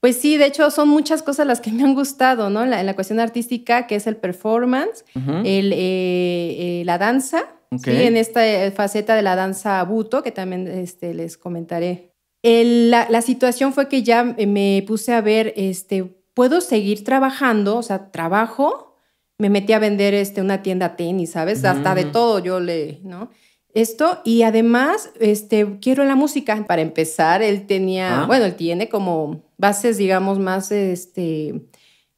Pues sí, de hecho son muchas cosas las que me han gustado, ¿no? La, la cuestión artística, que es el performance, eh, eh, la danza, ¿sí? en esta eh, faceta de la danza buto, que también este, les comentaré. la, situación fue que ya me puse a ver, este, puedo seguir trabajando, o sea, trabajo, me metí a vender este, una tienda tenis, ¿sabes? Hasta de todo yo le, ¿no? esto y además este quiero la música para empezar él tenía ah. bueno él tiene como bases, digamos, más, este,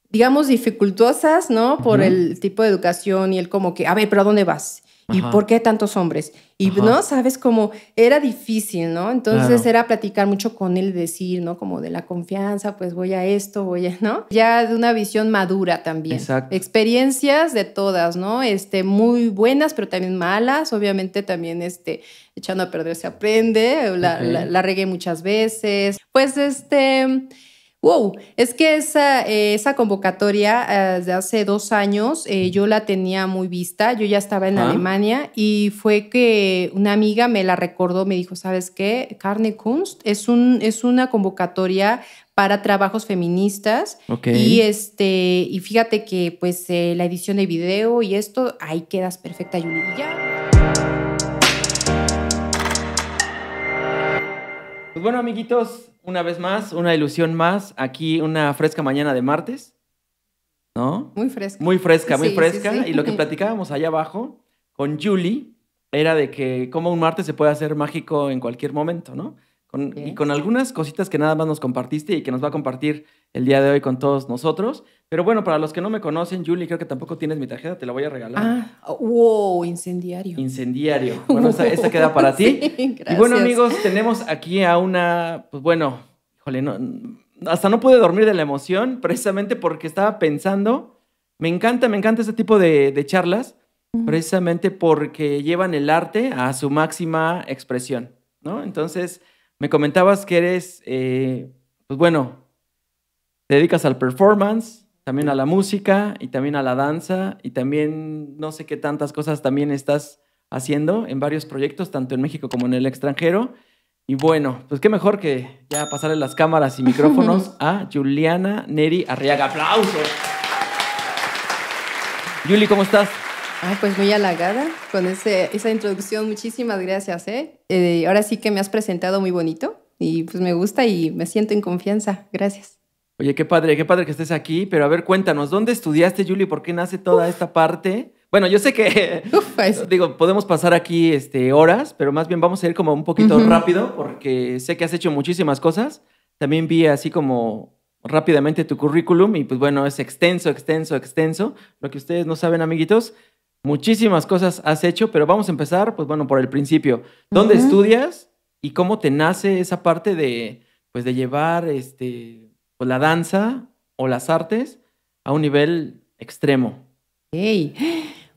digamos, dificultosas, ¿no? Por el tipo de educación y el como que, a ver, pero ¿a dónde vas? ¿Y por qué tantos hombres? Y, ¿no? Sabes, cómo era difícil, ¿no? Entonces era platicar mucho con él, decir, ¿no? Como de la confianza, pues voy a esto, voy a, ¿no? Ya de una visión madura también. Exacto. Experiencias de todas, ¿no? Este, muy buenas, pero también malas. Obviamente también, este, echando a perder se aprende. la regué muchas veces. Pues, este Wow, es que esa, eh, esa convocatoria eh, de hace dos años eh, yo la tenía muy vista, yo ya estaba en Alemania y fue que una amiga me la recordó, me dijo, ¿sabes qué? Carne Kunst es, un, es una convocatoria para trabajos feministas okay. y este y fíjate que pues la edición de video y esto, ahí quedas perfecta, Yuli. Pues bueno, amiguitos, una vez más, una ilusión más, aquí una fresca mañana de martes, ¿no? Muy fresca. Muy fresca, muy fresca. Y lo que platicábamos allá abajo con Julie era de que como un martes se puede hacer mágico en cualquier momento, ¿no? y con algunas cositas que nada más nos compartiste y que nos va a compartir el día de hoy con todos nosotros. Pero bueno, para los que no me conocen, Julie, creo que tampoco tienes mi tarjeta, te la voy a regalar. Ah, wow, incendiario. Incendiario. Bueno, esta, queda para ti. Gracias. Y bueno, amigos, tenemos aquí a una, pues bueno, híjole, hasta no pude dormir de la emoción, precisamente porque estaba pensando, me encanta, me encanta este tipo de, charlas, precisamente porque llevan el arte a su máxima expresión, ¿no? Entonces, me comentabas que eres, eh, pues bueno, te dedicas al performance también a la música y también a la danza y también no sé qué tantas cosas también estás haciendo en varios proyectos, tanto en México como en el extranjero. Y bueno, pues qué mejor que ya pasarle las cámaras y micrófonos a Juliana Neri Arriaga. ¡Aplausos! Juli, ¿cómo estás? Ay, ah, pues muy halagada con ese, esa introducción. Muchísimas gracias. ¿eh? Eh, ahora sí que me has presentado muy bonito y pues me gusta y me siento en confianza. Gracias. Oye, qué padre, qué padre que estés aquí, pero a ver, cuéntanos, ¿dónde estudiaste, Julio? ¿Por qué nace toda esta parte? Bueno, yo sé que, digo, podemos pasar aquí este, horas, pero más bien vamos a ir como un poquito rápido, porque sé que has hecho muchísimas cosas. También vi así como rápidamente tu currículum y pues bueno, es extenso, extenso, extenso. Lo que ustedes no saben, amiguitos, muchísimas cosas has hecho, pero vamos a empezar, pues bueno, por el principio. ¿Dónde estudias y cómo te nace esa parte de, pues de llevar, este, pues, la danza o las artes a un nivel extremo.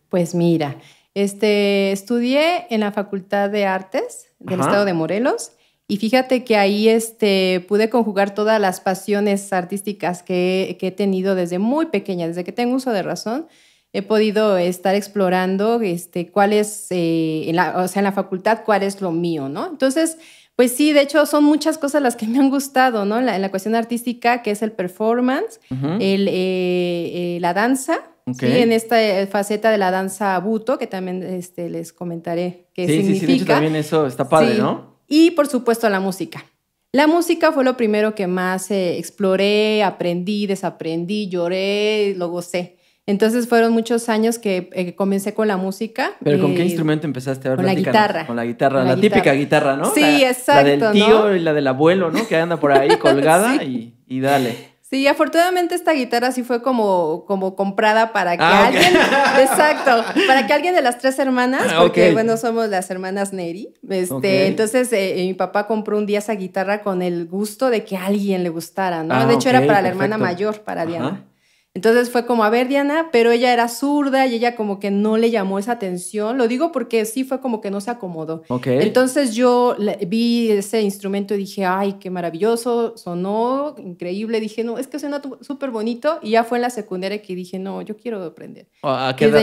pues mira, este, estudié en la Facultad de Artes del Estado de Morelos y fíjate que ahí este, pude conjugar todas las pasiones artísticas que, he tenido desde muy pequeña, desde que tengo uso de razón. He podido estar explorando este, cuál es, eh, la, o sea, en la facultad, cuál es lo mío, ¿no? Entonces, pues sí, de hecho son muchas cosas las que me han gustado, ¿no? La, la cuestión artística, que es el performance, eh, eh, la danza, en esta eh, faceta de la danza buto, que también este, les comentaré qué sí, significa. Sí, sí, de hecho también eso está padre, ¿no? Y por supuesto la música. La música fue lo primero que más exploré, aprendí, desaprendí, lloré, lo gocé. Entonces fueron muchos años eh, que comencé con la música. ¿Pero con qué instrumento empezaste a ver? Con la guitarra. Con la guitarra, la, típica guitarra, ¿no? Sí, exacto. La del tío y la del abuelo, ¿no? Que anda por ahí colgada y, dale. Sí, afortunadamente esta guitarra sí fue como, como comprada para que ah, alguien, exacto, para que alguien de las tres hermanas, ah, porque bueno, somos las hermanas Neri, este, entonces eh, eh, mi papá compró un día esa guitarra con el gusto de que alguien le gustara, ¿no? Ah, de hecho era para la hermana mayor, para Diana. Entonces fue como, a ver, Diana, pero ella era zurda y ella como que no le llamó esa atención. Lo digo porque sí fue como que no se acomodó. Entonces yo vi ese instrumento y dije, ay, qué maravilloso, sonó increíble. Dije, no, es que suena súper bonito. Y ya fue en la secundaria que dije, no, yo quiero aprender. ¿A qué edad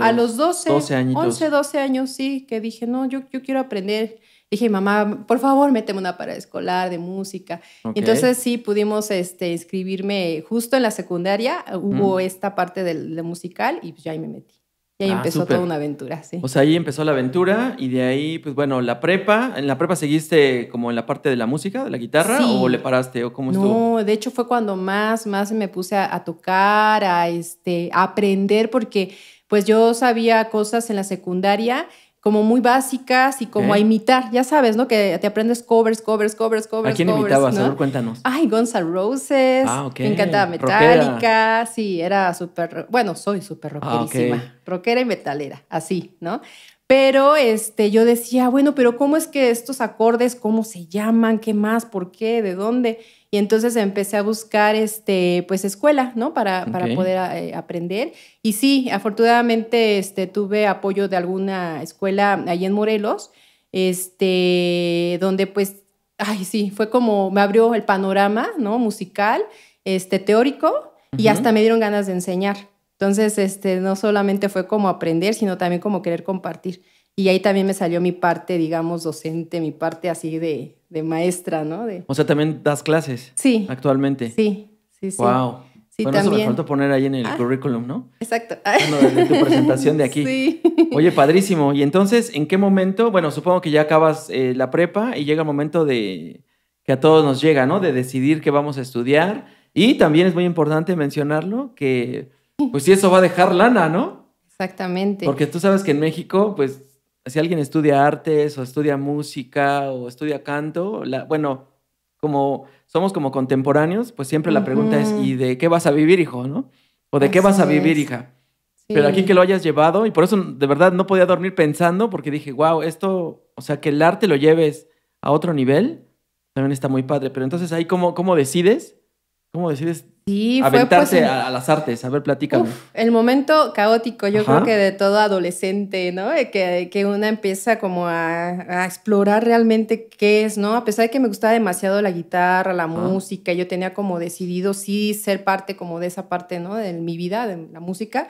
a, los 12, 11, 12 años, sí, que dije, no, yo, yo quiero aprender dije, mamá, por favor, méteme una para escolar de música. Entonces sí pudimos este, inscribirme justo en la secundaria, hubo mm. esta parte del, musical y pues, ya ahí me metí. Y ahí ah, empezó toda una aventura, O sea, ahí empezó la aventura y de ahí, pues bueno, la prepa, ¿en la prepa seguiste como en la parte de la música, de la guitarra o le paraste o cómo estuvo? No, de hecho fue cuando más, más me puse a, tocar, a, este, aprender porque pues yo sabía cosas en la secundaria como muy básicas y como a imitar, ya sabes, ¿no? Que te aprendes covers, covers, covers, covers. ¿A quién covers, imitabas? ¿no? cuéntanos. Ay, Guns Roses. Ah, ok. Me encantaba Metallica. Sí, era súper, bueno, soy súper ah, rockerísima. Rockera y metalera, así, ¿no? Pero este, yo decía, bueno, pero ¿cómo es que estos acordes, cómo se llaman? ¿Qué más? ¿Por qué? ¿De dónde? Y entonces empecé a buscar, este, pues, escuela, ¿no? Para, para poder eh, aprender. Y sí, afortunadamente este, tuve apoyo de alguna escuela ahí en Morelos, este, donde pues, ay, sí, fue como, me abrió el panorama, ¿no? Musical, este, teórico, y hasta me dieron ganas de enseñar. Entonces, este, no solamente fue como aprender, sino también como querer compartir. Y ahí también me salió mi parte, digamos, docente, mi parte así de, de maestra, ¿no? O sea, también das clases. Sí. Actualmente. Sí, sí, sí. Wow. Sí, bueno, eso me faltó poner ahí en el ah. currículum, ¿no? Exacto. Bueno, ah, desde tu presentación de aquí. Sí. Oye, padrísimo. Y entonces, ¿en qué momento? Bueno, supongo que ya acabas eh, la prepa y llega el momento de que a todos nos llega, ¿no? De decidir qué vamos a estudiar. Y también es muy importante mencionarlo que, pues, sí, eso va a dejar lana, ¿no? Exactamente. Porque tú sabes que en México, pues, si alguien estudia artes o estudia música o estudia canto, la, bueno, como somos como contemporáneos, pues siempre la pregunta es, ¿y de qué vas a vivir, hijo? ¿no? ¿O de qué vas a vivir, hija? Pero aquí que lo hayas llevado, y por eso de verdad no podía dormir pensando, porque dije, wow, esto, o sea, que el arte lo lleves a otro nivel, también está muy padre. Pero entonces ahí, ¿cómo, cómo decides? ¿Cómo decides Sí, pues, Aventarse a, las artes, a ver, platícame. el momento caótico, yo creo que de todo adolescente, ¿no? Que, que una empieza como a, explorar realmente qué es, ¿no? A pesar de que me gustaba demasiado la guitarra, la música, yo tenía como decidido sí ser parte como de esa parte, ¿no? De mi vida, de la música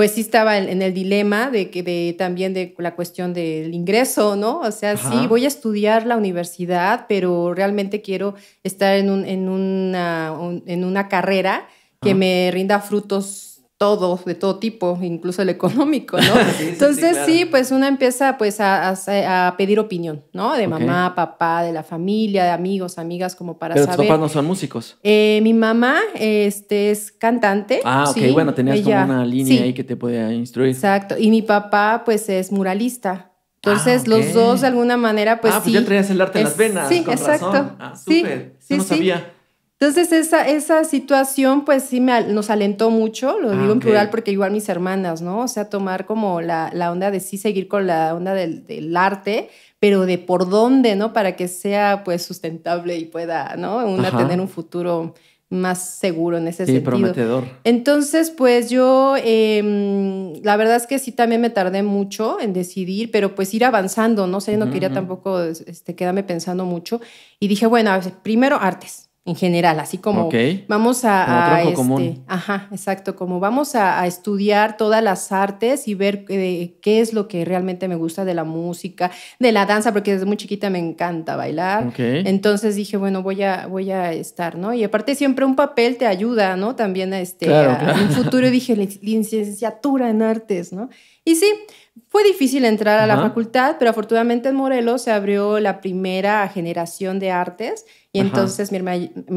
pues sí estaba en, el dilema de que también de la cuestión del ingreso, ¿no? O sea, sí, voy a estudiar la universidad, pero realmente quiero estar en, un, en, una, en una carrera que me rinda frutos todos, de todo tipo, incluso el económico, ¿no? Entonces sí, pues uno empieza pues a, pedir opinión, ¿no? De mamá, papá, de la familia, de amigos, amigas, como para saber. Pero tus papás no son músicos. Eh, mi mamá este, es cantante. Ah, ok, bueno, tenías como una línea ahí que te podía instruir. Exacto, y mi papá pues es muralista. Entonces, ah, los dos de alguna manera, pues. Ah, pues sí, ya traías el arte en las venas. Sí, exacto. Ah, sí, sí, sí. Entonces esa, esa situación pues sí me, nos alentó mucho, lo ah, digo en plural porque igual mis hermanas, ¿no? O sea, tomar como la, onda de sí seguir con la onda del, arte, pero de por dónde, ¿no? Para que sea pues sustentable y pueda, ¿no? Una tener un futuro más seguro en ese sentido. prometedor. Entonces, pues yo, em, la verdad es que sí también me tardé mucho en decidir, pero pues ir avanzando, no sé, no quería tampoco este, quedarme pensando mucho. Y dije, bueno, primero artes en general, así como vamos a, este, ajá, exacto, como vamos a, estudiar todas las artes y ver eh, qué es lo que realmente me gusta de la música, de la danza, porque desde muy chiquita me encanta bailar. Entonces dije, bueno, voy a, voy a estar, ¿no? Y aparte siempre un papel te ayuda, ¿no? También este, a este, en un futuro dije licenciatura en artes, ¿no? Y sí, fue difícil entrar a la facultad, pero afortunadamente en Morelos se abrió la primera generación de artes y entonces mi,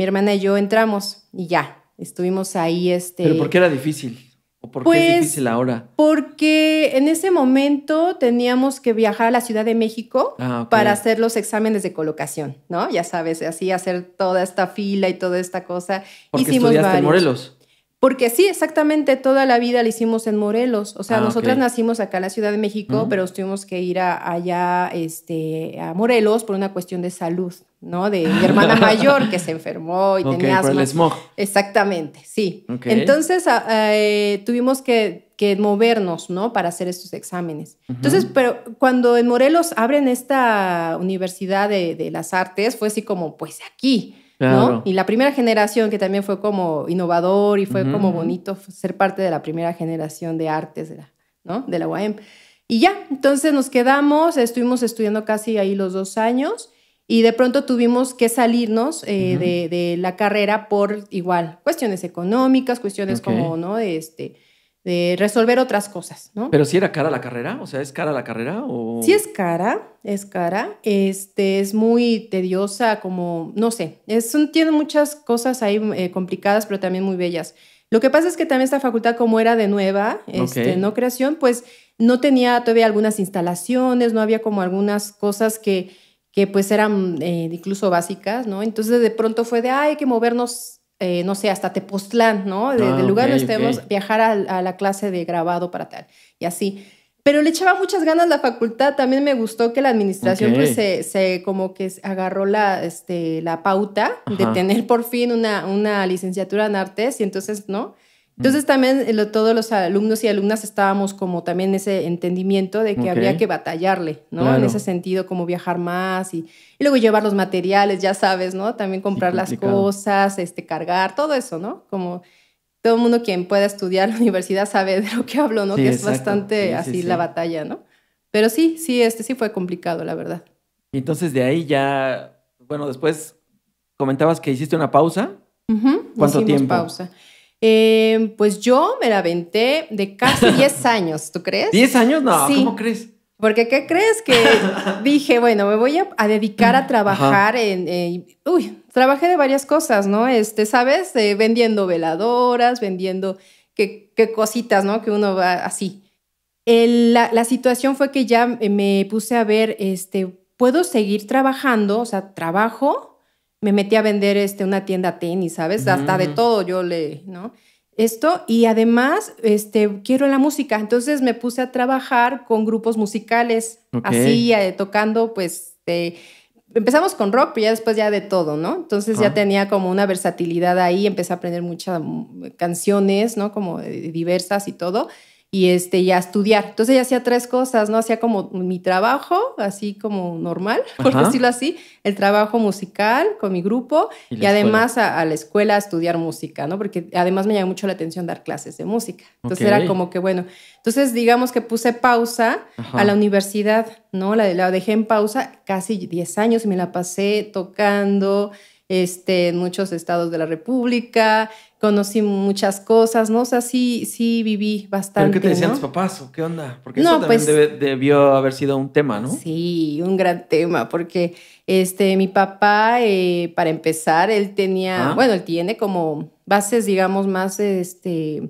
hermana y yo entramos y ya, estuvimos ahí. Este... ¿Pero por qué era difícil? ¿O por qué es pues, difícil ahora? Porque en ese momento teníamos que viajar a la Ciudad de México ah, para hacer los exámenes de colocación, ¿no? Ya sabes, así hacer toda esta fila y toda esta cosa. ¿Por Hicimos estudiaste en Morelos. Porque sí, exactamente toda la vida la hicimos en Morelos. O sea, ah, nosotras nacimos acá en la Ciudad de México, pero tuvimos que ir allá este, a Morelos por una cuestión de salud, ¿no? De mi hermana mayor que se enfermó y tenía asma. Por el Exactamente, sí. Entonces eh, tuvimos que, movernos, ¿no? Para hacer estos exámenes. Entonces, pero cuando en Morelos abren esta universidad de, de las artes, fue así como, pues aquí. Y la primera generación que también fue como innovador y fue como bonito ser parte de la primera generación de artes de la, de la UAM. Y ya, entonces nos quedamos, estuvimos estudiando casi ahí los dos años y de pronto tuvimos que salirnos eh, de, la carrera por igual cuestiones económicas, cuestiones como, ¿no? Este, de resolver otras cosas, ¿no? Pero si era cara la carrera, o sea, ¿es cara la carrera o...? Sí es cara, es cara, este, es muy tediosa, como, no sé, es, tiene muchas cosas ahí eh, complicadas, pero también muy bellas. Lo que pasa es que también esta facultad, como era de nueva, este, no creación, pues no tenía todavía algunas instalaciones, no había como algunas cosas que, que pues eran eh, incluso básicas, ¿no? Entonces de pronto fue de, ay, hay que movernos eh, no sé, hasta Tepoztlán, ¿no? Ah, del lugar donde estemos, viajar a, la clase de grabado para tal, y así. Pero le echaba muchas ganas la facultad, también me gustó que la administración pues se, se, como que agarró la, este, la pauta de tener por fin una, una licenciatura en artes y entonces, ¿no? Entonces también eh, todos los alumnos y alumnas estábamos como también ese entendimiento de que había que batallarle, ¿no? En ese sentido, como viajar más y, luego llevar los materiales, ya sabes, ¿no? También comprar las cosas, este, cargar, todo eso, ¿no? Como todo el mundo quien pueda estudiar la universidad sabe de lo que hablo, ¿no? que es bastante así la batalla, ¿no? Pero sí, sí, este sí fue complicado, la verdad. Y Entonces de ahí ya, bueno, después comentabas que hiciste una pausa. ¿Cuánto tiempo? pausa. Em, pues yo me la aventé de casi 10 años, ¿tú crees? ¿10 años? No, ¿cómo crees? Porque, ¿qué crees? Que dije, bueno, me voy a, dedicar a trabajar en... Eh, uy, trabajé de varias cosas, ¿no? Este, ¿sabes? Eh, vendiendo veladoras, vendiendo qué, cositas, ¿no? Que uno va así. la, la, situación fue que ya me puse a ver, este, ¿puedo seguir trabajando? O sea, trabajo, me metí a vender este, una tienda tenis, ¿sabes? Hasta de todo yo le, ¿no? Esto, y además, este, quiero la música, entonces me puse a trabajar con grupos musicales, así, eh, tocando, pues, empezamos con rock, y ya después ya de todo, ¿no? Entonces ya ah. tenía como una versatilidad ahí, empecé a aprender muchas mm, canciones, ¿no? Como eh, diversas y todo y este ya a estudiar. Entonces ya hacía tres cosas, ¿no? Hacía como mi trabajo, así como normal, por decirlo así, el trabajo musical con mi grupo y, además a, la escuela a estudiar música, ¿no? Porque además me llamó mucho la atención dar clases de música. Entonces era como que bueno, entonces digamos que puse pausa a la universidad, ¿no? La, la dejé en pausa casi 10 años y me la pasé tocando este, en muchos estados de la República, conocí muchas cosas, ¿no? O sea, sí, sí viví bastante. ¿Pero qué te decían tus papás o qué onda? Porque eso también pues debió haber sido un tema, ¿no? Sí, un gran tema, porque este, mi papá, eh, para empezar, él tenía, bueno, él tiene como bases, digamos, más, este,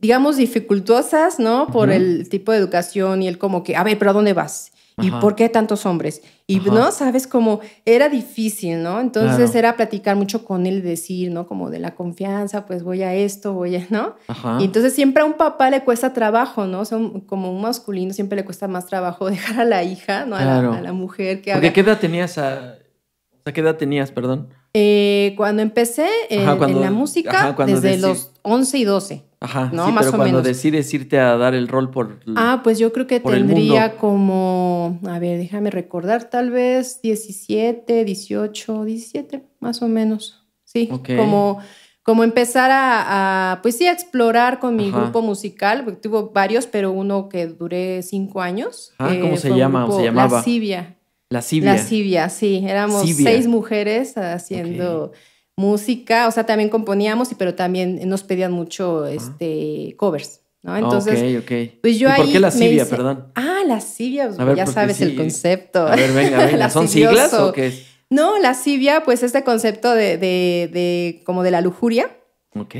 digamos, dificultosas, ¿no? Por el tipo de educación y él como que, a ver, pero ¿a dónde vas? ¿Y por qué tantos hombres? Y no, sabes, cómo era difícil, ¿no? Entonces era platicar mucho con él, decir, ¿no? Como de la confianza, pues voy a esto, voy a, ¿no? Ajá. Y entonces siempre a un papá le cuesta trabajo, ¿no? O como un masculino siempre le cuesta más trabajo dejar a la hija, ¿no? A, la, a la, mujer que Porque ¿qué edad tenías a... ¿qué edad tenías, perdón? Eh, cuando empecé en la música, desde los 11 y 12. Ajá, Más pero o cuando menos. decides irte a dar el rol por... Ah, pues yo creo que tendría como, a ver, déjame recordar, tal vez 17, 18, 17, más o menos. Sí, como, como empezar a, pues sí, a explorar con mi grupo musical, porque tuvo varios, pero uno que duré cinco años. Ah, ¿cómo eh, se llama? La se llamaba? Sibia. La Sibia, sí. Éramos seis mujeres haciendo música, o sea, también componíamos, pero también nos pedían mucho ah. este, covers. ¿no? Entonces, ah, Pues yo ahí ¿Por qué la Sibia, perdón? Ah, la Sibia, pues, ya sabes el concepto. A ver, venga, venga. ¿Son siglas o qué es? No, la Sibia, pues este concepto de, de, de como de la lujuria.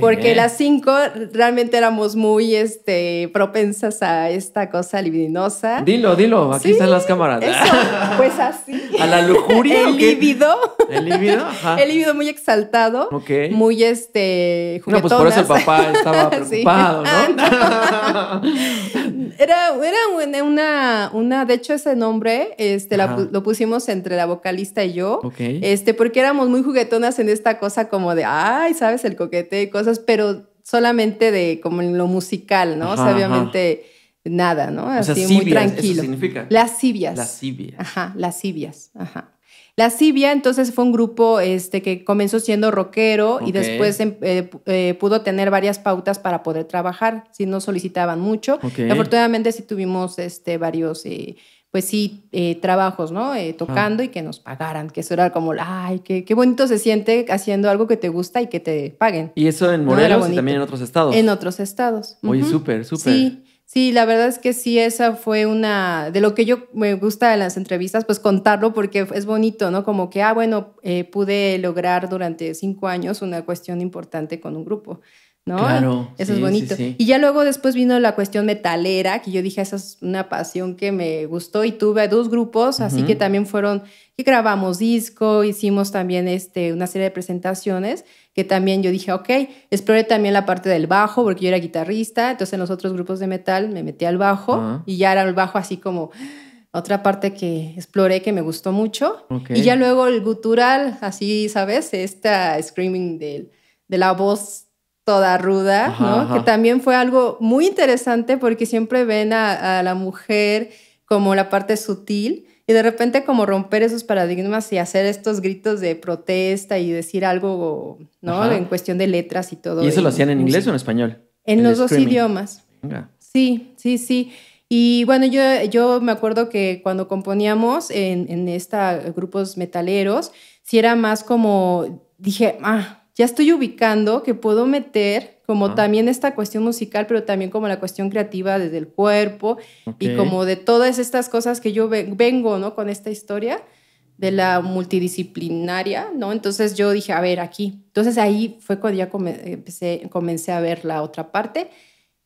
Porque las cinco realmente éramos muy este, propensas a esta cosa libidinosa. Dilo, dilo, aquí están las cámaras. Eso, pues así. A la lujuria. El líbido. El líbido, El líbido muy exaltado. Muy este. No, pues por eso el papá estaba preocupado, ¿no? Ah, era, una, una, de hecho, ese nombre este, lo pusimos entre la vocalista y yo. Este, porque éramos muy juguetonas en esta cosa como de ay, sabes, el coquete cosas, pero solamente de como en lo musical, ¿no? obviamente nada, ¿no? Así muy tranquilo. Las significa? Las Lascivias. Ajá, lascivias, ajá. entonces fue un grupo este, que comenzó siendo rockero y después em, eh, eh, pudo tener varias pautas para poder trabajar, si no solicitaban mucho. afortunadamente sí tuvimos este, varios eh, pues sí, eh, trabajos, ¿no? Eh, tocando y que nos pagaran, que eso era como, ay, qué, bonito se siente haciendo algo que te gusta y que te paguen. Y eso en Morelos y también en otros estados. En otros estados. Oye, súper, súper. Sí. Sí, la verdad es que sí, esa fue una de lo que yo me gusta de las entrevistas, pues contarlo porque es bonito, ¿no? Como que, ah, bueno, eh, pude lograr durante cinco años una cuestión importante con un grupo. ¿no? eso es bonito. Y ya luego después vino la cuestión metalera, que yo dije, ah, esa es una pasión que me gustó y tuve dos grupos, así que también fueron, que grabamos disco, hicimos también este, una serie de presentaciones, que también yo dije, ok, exploré también la parte del bajo, porque yo era guitarrista, entonces en los otros grupos de metal me metí al bajo y ya era el bajo así como... Otra parte que exploré que me gustó mucho. Y ya luego el gutural, así, ¿sabes? Esta screaming de la voz toda ruda, ¿no? Que también fue algo muy interesante porque siempre ven a, la mujer como la parte sutil y de repente como romper esos paradigmas y hacer estos gritos de protesta y decir algo, ¿no? En cuestión de letras y todo. ¿Y eso lo hacían en inglés o en español? En, los dos idiomas. Sí, sí, sí. Y bueno, yo, yo me acuerdo que cuando componíamos en, en esta grupos metaleros, si era más como, dije, ah, ya estoy ubicando que puedo meter como también esta cuestión musical, pero también como la cuestión creativa desde el cuerpo y como de todas estas cosas que yo vengo, ¿no? Con esta historia de la multidisciplinaria, ¿no? Entonces yo dije, a ver, aquí. Entonces ahí fue cuando ya comencé, comencé a ver la otra parte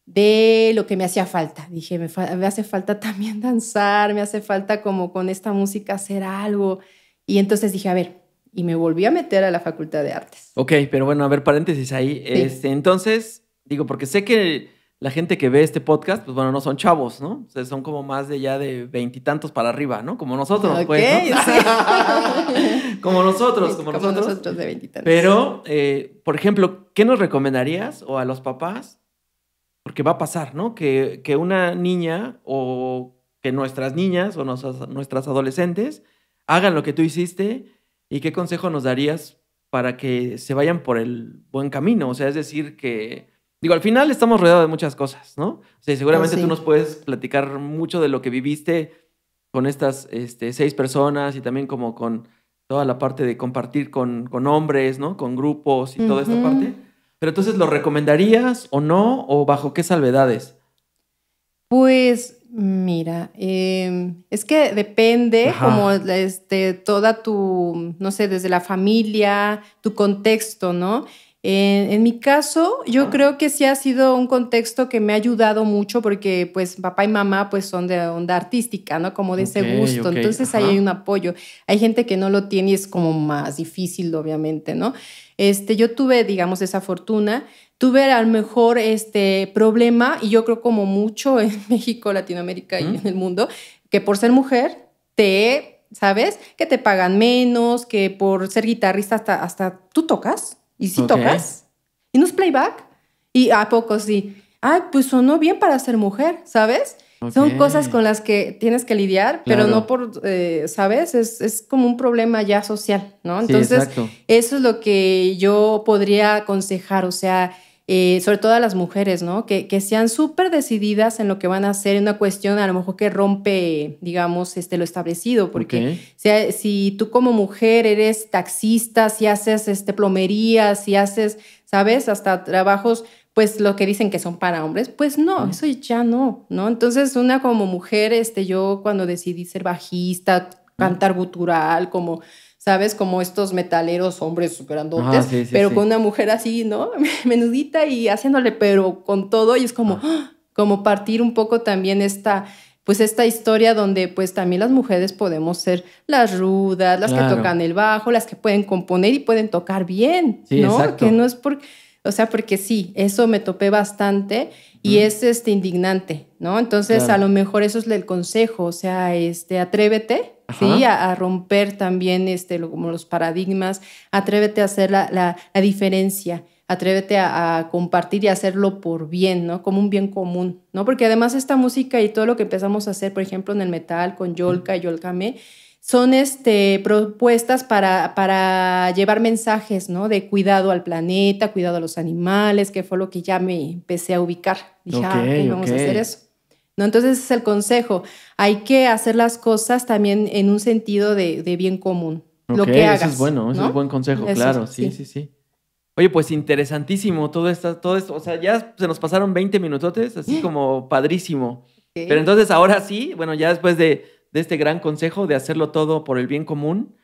de lo que me hacía falta. Dije, me, hace falta también danzar, me hace falta como con esta música hacer algo. Y entonces dije, a ver, y me volví a meter a la Facultad de Artes. Ok, pero bueno, a ver, paréntesis ahí. Este, entonces, digo, porque sé que la gente que ve este podcast, pues bueno, no son chavos, ¿no? O sea, son como más de ya de veintitantos para arriba, ¿no? Como nosotros, pues. ¿no? Sí. como nosotros, como, como nosotros. de veintitantos. Pero, eh, por ejemplo, ¿qué nos recomendarías o a los papás? Porque va a pasar, ¿no? Que, una niña o que nuestras niñas o nuestras adolescentes hagan lo que tú hiciste ¿Y qué consejo nos darías para que se vayan por el buen camino? O sea, es decir, que, digo, al final estamos rodeados de muchas cosas, ¿no? O sea, seguramente pues tú nos puedes platicar mucho de lo que viviste con estas este, seis personas y también como con toda la parte de compartir con, hombres, ¿no? Con grupos y toda esta parte. Pero entonces, ¿lo recomendarías o no? ¿O bajo qué salvedades? Pues Mira, em, es que depende como de este, toda tu, no sé, desde la familia, tu contexto, ¿no? En, mi caso, yo creo que sí ha sido un contexto que me ha ayudado mucho porque pues papá y mamá pues son de onda artística, ¿no? Como de ese gusto. Entonces ahí hay un apoyo. Hay gente que no lo tiene y es como más difícil, obviamente, ¿no? Este, yo tuve, digamos, esa fortuna tuve a lo mejor este problema, y yo creo como mucho en México, Latinoamérica y en el mundo, que por ser mujer te, ¿sabes? Que te pagan menos, que por ser guitarrista hasta, hasta tú tocas, y sí tocas, y no es playback, y a poco sí. Ay, pues sonó bien para ser mujer, ¿sabes? Son cosas con las que tienes que lidiar, pero no por, eh, ¿sabes? Es, es, como un problema ya social, ¿no? Entonces, eso es lo que yo podría aconsejar, o sea, eh, sobre todo a las mujeres, ¿no? Que, sean súper decididas en lo que van a hacer, en una cuestión a lo mejor que rompe, digamos, este, lo establecido, porque si tú como mujer eres taxista, si haces este, plomería, si haces, ¿sabes? Hasta trabajos, pues lo que dicen que son para hombres, pues no, eso ya no, ¿no? Entonces, una como mujer, este, yo cuando decidí ser bajista, cantar gutural, como ¿sabes? Como estos metaleros hombres grandotes, pero con una mujer así, ¿no? Menudita y haciéndole, pero con todo, y es como, ¡ah! como partir un poco también esta pues esta historia donde pues también las mujeres podemos ser las rudas, las que tocan el bajo, las que pueden componer y pueden tocar bien, ¿no? Que no es porque, o sea, porque sí, eso me topé bastante y es este indignante, ¿no? Entonces, a lo mejor eso es el consejo, o sea, este, atrévete, A, romper también este, como los paradigmas, atrévete a hacer la, la, diferencia, atrévete a, compartir y hacerlo por bien, ¿no? Como un bien común, ¿no? Porque además esta música y todo lo que empezamos a hacer, por ejemplo, en el metal, con Yolka y Yolkame, son este, propuestas para, para, llevar mensajes ¿no? de cuidado al planeta, cuidado a los animales, que fue lo que ya me empecé a ubicar. Dije, ah, vamos a hacer eso. Entonces ese es el consejo. Hay que hacer las cosas también en un sentido de, bien común. lo que hagas, eso es bueno, eso buen consejo, claro, sí, sí, sí, Oye, pues interesantísimo todo esto, todo esto, o sea, ya se nos pasaron 20 minutotes, así como padrísimo. Pero entonces ahora sí, bueno, ya después de, este gran consejo de hacerlo todo por el bien común,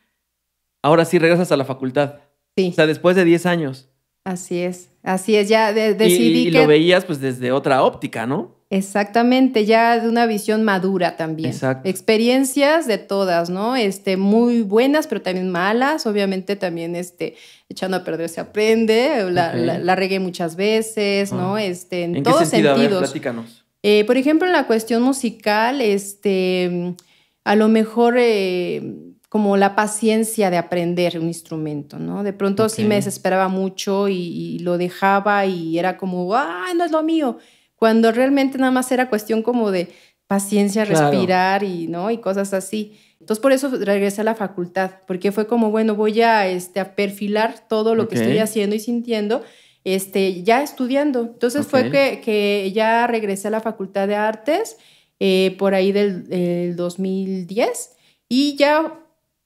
ahora sí regresas a la facultad. Sí. O sea, después de 10 años. Así es, así es, ya decidí. Y, lo veías pues desde otra óptica, ¿no? Exactamente, ya de una visión madura también. Exacto. Experiencias de todas, ¿no? Este, muy buenas, pero también malas. Obviamente también este, echando a perder se aprende. La, regué muchas veces, ¿no? Ah. Este, en, todos sentidos. Eh, por ejemplo, en la cuestión musical, este, a lo mejor eh, como la paciencia de aprender un instrumento, ¿no? De pronto sí me desesperaba mucho y, lo dejaba y era como, ah, no es lo mío cuando realmente nada más era cuestión como de paciencia, respirar y, ¿no? y cosas así. Entonces por eso regresé a la facultad, porque fue como, bueno, voy a, este, a perfilar todo lo que estoy haciendo y sintiendo, este, ya estudiando. Entonces fue que, ya regresé a la facultad de artes eh, por ahí del, 2010 y ya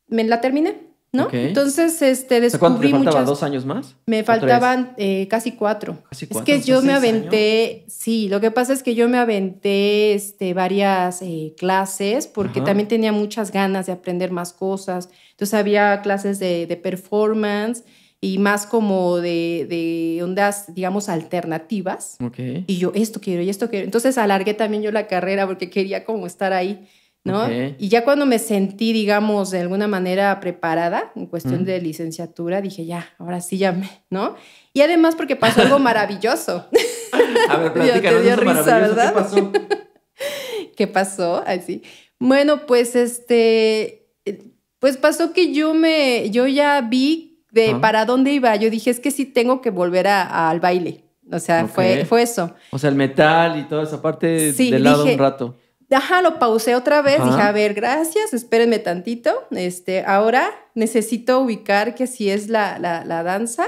me la terminé. ¿no? Entonces, este, descubrí ¿Dos años más? Me faltaban eh, casi, cuatro. casi, cuatro. Es que yo me aventé, sí, lo que pasa es que yo me aventé este, varias eh, clases porque también tenía muchas ganas de aprender más cosas. Entonces había clases de, performance y más como de, de ondas, digamos, alternativas. Okay. Y yo, esto quiero y esto quiero. Entonces alargué también yo la carrera porque quería como estar ahí. ¿no? Y ya cuando me sentí, digamos, de alguna manera preparada en cuestión de licenciatura, dije, ya, ahora sí llame, ¿no? Y además porque pasó algo maravilloso. A ver, te dio risa, ¿verdad? ¿Qué pasó? ¿Qué pasó? Así. Bueno, pues este, eh, pues pasó que yo me, yo ya vi de para dónde iba. Yo dije, es que sí tengo que volver a, al baile. O sea, fue, fue eso. O sea, el metal y toda esa parte de lado un rato. Ajá, lo pausé otra vez, dije, a ver, gracias, espérenme tantito. Este, ahora necesito ubicar que si es la, la, danza,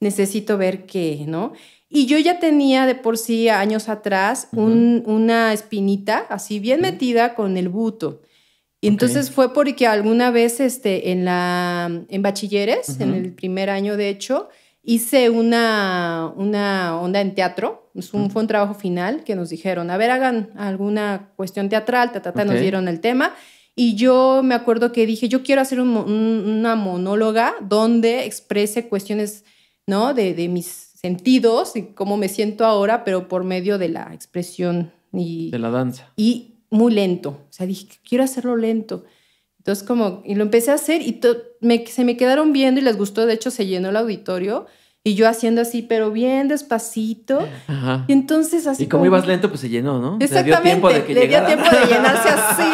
necesito ver qué, ¿no? Y yo ya tenía de por sí años atrás un, una espinita así bien metida con el buto. Y entonces fue porque alguna vez este, en, la, en bachilleres, en el primer año de hecho, hice una, una onda en teatro. fue un trabajo final que nos dijeron, a ver, hagan alguna cuestión teatral, ta, nos dieron el tema. Y yo me acuerdo que dije, yo quiero hacer una monóloga donde exprese cuestiones, ¿no? De, de, mis sentidos y cómo me siento ahora, pero por medio de la expresión y... De la danza. Y muy lento. O sea, dije, quiero hacerlo lento. Entonces, como, y lo empecé a hacer y se me quedaron viendo y les gustó. De hecho, se llenó el auditorio y yo haciendo así, pero bien despacito. Y entonces así. Y como, ibas lento, pues se llenó, ¿no? Exactamente. Le dio tiempo de Le dio tiempo de llenarse así.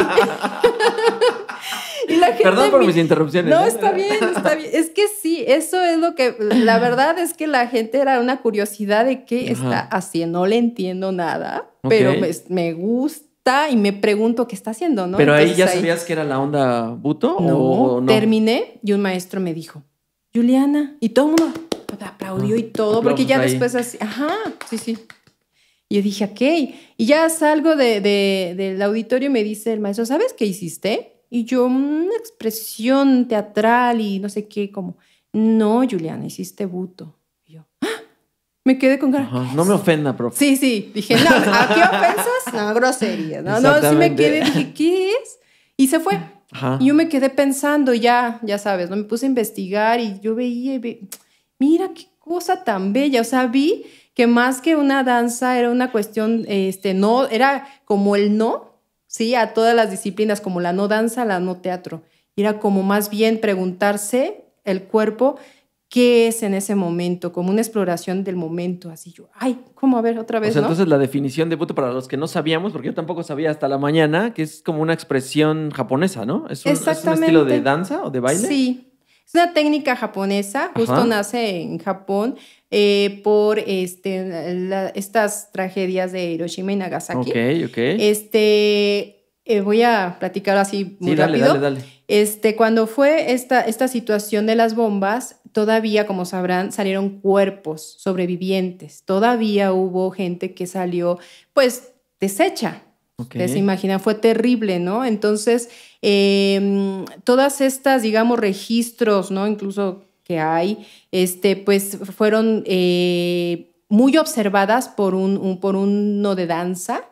y la gente Perdón por mis interrupciones. No, está bien, está bien. Es que sí, eso es lo que. La verdad es que la gente era una curiosidad de qué está haciendo. No le entiendo nada, pero me, pues, me gusta y me pregunto qué está haciendo, ¿no? Pero ahí ya sabías que era la onda buto no, Terminé y un maestro me dijo, Juliana, y todo el mundo aplaudió y ah, todo, porque ya después así, ajá, sí, sí. Y yo dije, ok, y ya salgo del auditorio y me dice el maestro, ¿sabes qué hiciste? Y yo, una expresión teatral y no sé qué, como, no, Juliana, hiciste buto. Me quedé con cara. No me ofenda, profe. Sí, sí. Dije, no, ¿a qué ofensas? No, grosería. No, no, sí me quedé. Dije, ¿qué es? Y se fue. Y yo me quedé pensando, ya, ya sabes, ¿no? Me puse a investigar y yo veía mira qué cosa tan bella. O sea, vi que más que una danza era una cuestión, este, no, era como el no, ¿sí? A todas las disciplinas, como la no danza, la no teatro. Era como más bien preguntarse el cuerpo qué es en ese momento, como una exploración del momento, así yo, ay, ¿cómo a ver otra vez? O sea, Entonces la definición de puto, para los que no sabíamos, porque yo tampoco sabía hasta la mañana, que es como una expresión japonesa, ¿no? ¿Es un, estilo de danza o de baile? Sí, es una técnica japonesa, justo nace en Japón eh, por este, estas tragedias de Hiroshima y Nagasaki. Ok, ok. Este, eh, voy a platicar así muy sí, dale, Dale, dale. Este, cuando fue esta, esta situación de las bombas, todavía, como sabrán, salieron cuerpos sobrevivientes. Todavía hubo gente que salió, pues, deshecha. se imaginan, fue terrible, ¿no? Entonces, em, todas estas, digamos, registros, ¿no? Incluso que hay, este, pues fueron eh, muy observadas por, un, un, por uno de danza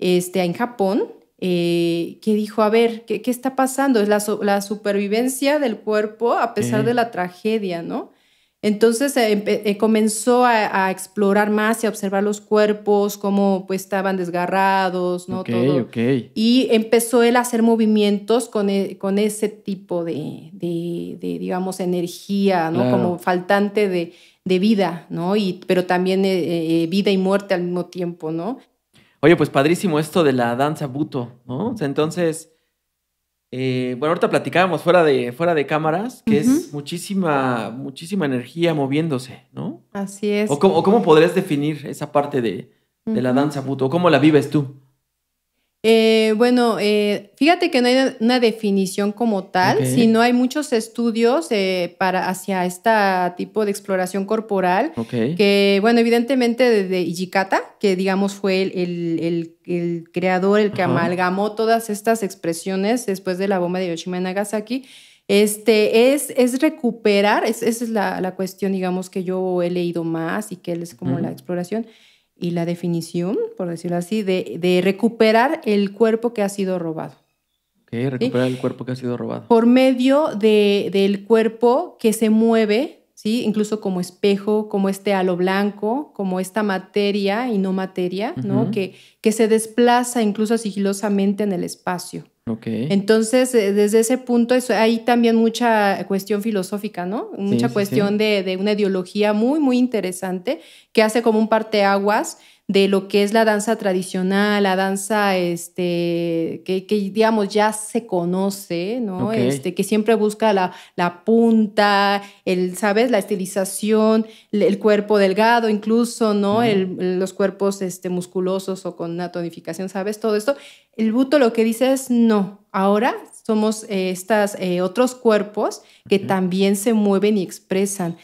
este, en Japón eh, que dijo, a ver, ¿qué, está pasando? Es la, supervivencia del cuerpo a pesar de la tragedia, ¿no? Entonces eh, eh, comenzó a, explorar más y a observar los cuerpos, cómo pues estaban desgarrados, ¿no? Todo. Y empezó él a hacer movimientos con, e, con ese tipo de, digamos, energía, ¿no? Como faltante de, vida, ¿no? Y, pero también vida y muerte al mismo tiempo, ¿no? Oye, pues padrísimo esto de la danza buto, ¿no? O sea, entonces, eh, bueno, ahorita platicábamos fuera de, fuera de cámaras, que es muchísima, muchísima energía moviéndose, ¿no? Así es. ¿O cómo, podrías definir esa parte de, la danza buto? ¿Cómo la vives tú? Eh, bueno, eh, fíjate que no hay una definición como tal, sino hay muchos estudios eh, para hacia este tipo de exploración corporal. Que, bueno, evidentemente desde Ijikata, que digamos fue el, creador, el que amalgamó todas estas expresiones después de la bomba de Hiroshima y Nagasaki. Este, es, es recuperar, esa es la, cuestión, digamos, que yo he leído más y que es como la exploración, y la definición, por decirlo así, de, recuperar el cuerpo que ha sido robado. ¿Qué? recuperar el cuerpo que ha sido robado. Por medio del cuerpo que se mueve, ¿sí? incluso como espejo, como este halo blanco, como esta materia y no materia, ¿no? Que, que se desplaza incluso sigilosamente en el espacio. Entonces, eh, desde ese punto hay también mucha cuestión filosófica, ¿no? Mucha cuestión De, de, una ideología muy, muy interesante que hace como un parteaguas de lo que es la danza tradicional, la danza este, que, digamos ya se conoce, ¿no? Este, que siempre busca la, la, punta, el, ¿sabes? La estilización, el cuerpo delgado incluso, ¿no? los cuerpos este, musculosos o con una tonificación, ¿sabes? Todo esto. El buto lo que dice es no, ahora somos estos eh, estas eh, otros cuerpos que también se mueven y expresan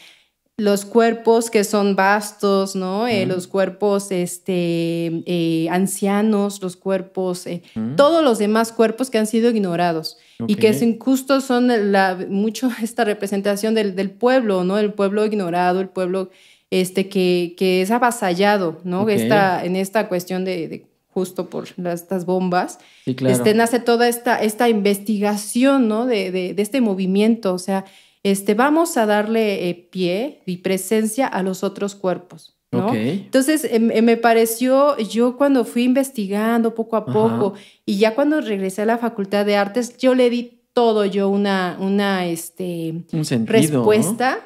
los cuerpos que son vastos, ¿no? Eh, los cuerpos este, eh, ancianos, los cuerpos, eh, todos los demás cuerpos que han sido ignorados y que sin justo son la, mucho esta representación del, del, pueblo, ¿no? El pueblo ignorado, el pueblo este, que, que es avasallado, ¿no? Esta, en esta cuestión de, justo por estas bombas, sí, claro. este, nace toda esta, esta investigación, ¿no? De, de, de este movimiento, o sea, este, vamos a darle eh, pie y presencia a los otros cuerpos. Entonces, em, em, me pareció, yo cuando fui investigando poco a poco y ya cuando regresé a la Facultad de Artes, yo le di todo yo una, una este, respuesta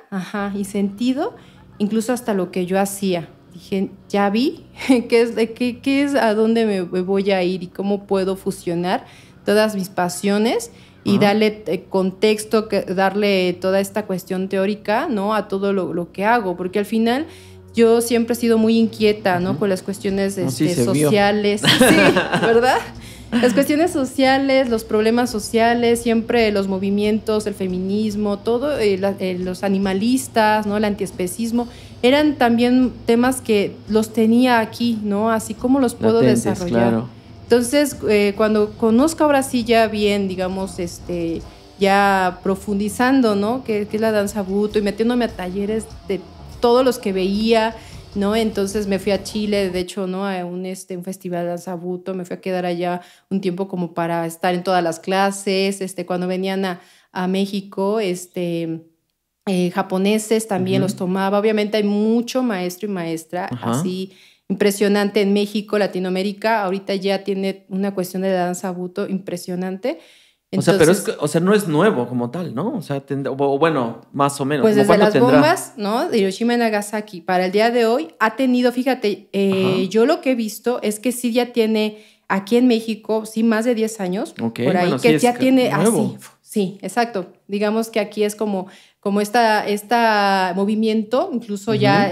y sentido, incluso hasta lo que yo hacía. Dije, ya vi qué es, qué, qué es a dónde me voy a ir y cómo puedo fusionar todas mis pasiones y darle eh, contexto, darle toda esta cuestión teórica, ¿no? A todo lo, que hago, porque al final yo siempre he sido muy inquieta, ¿no? Con las cuestiones este, sociales. Sí, ¿verdad? Las cuestiones sociales, los problemas sociales, siempre los movimientos, el feminismo, todo, eh, eh, los animalistas, ¿no? El antiespecismo, eran también temas que los tenía aquí, ¿no? Así como los puedo desarrollar. Entonces, eh, cuando conozco ahora sí ya bien, digamos, este, ya profundizando, ¿no? Que, es la danza buto y metiéndome a talleres de todos los que veía, ¿no? Entonces me fui a Chile, de hecho, ¿no? A un, este, un festival de danza buto, me fui a quedar allá un tiempo como para estar en todas las clases, este, cuando venían a, México, este... Eh, japoneses también los tomaba. Obviamente hay mucho maestro y maestra así impresionante en México, Latinoamérica. Ahorita ya tiene una cuestión de la danza buto impresionante. o sea, pero o sea, no es nuevo como tal, ¿no? O sea, o, bueno, más o menos. Pues desde las bombas, ¿no? Hiroshima y Nagasaki, para el día de hoy ha tenido, fíjate, eh, yo lo que he visto es que sí ya tiene aquí en México, sí, más de 10 años, Ok, por ahí, que ya tiene así. Sí, exacto. Digamos que aquí es como, como esta, esta movimiento, incluso ya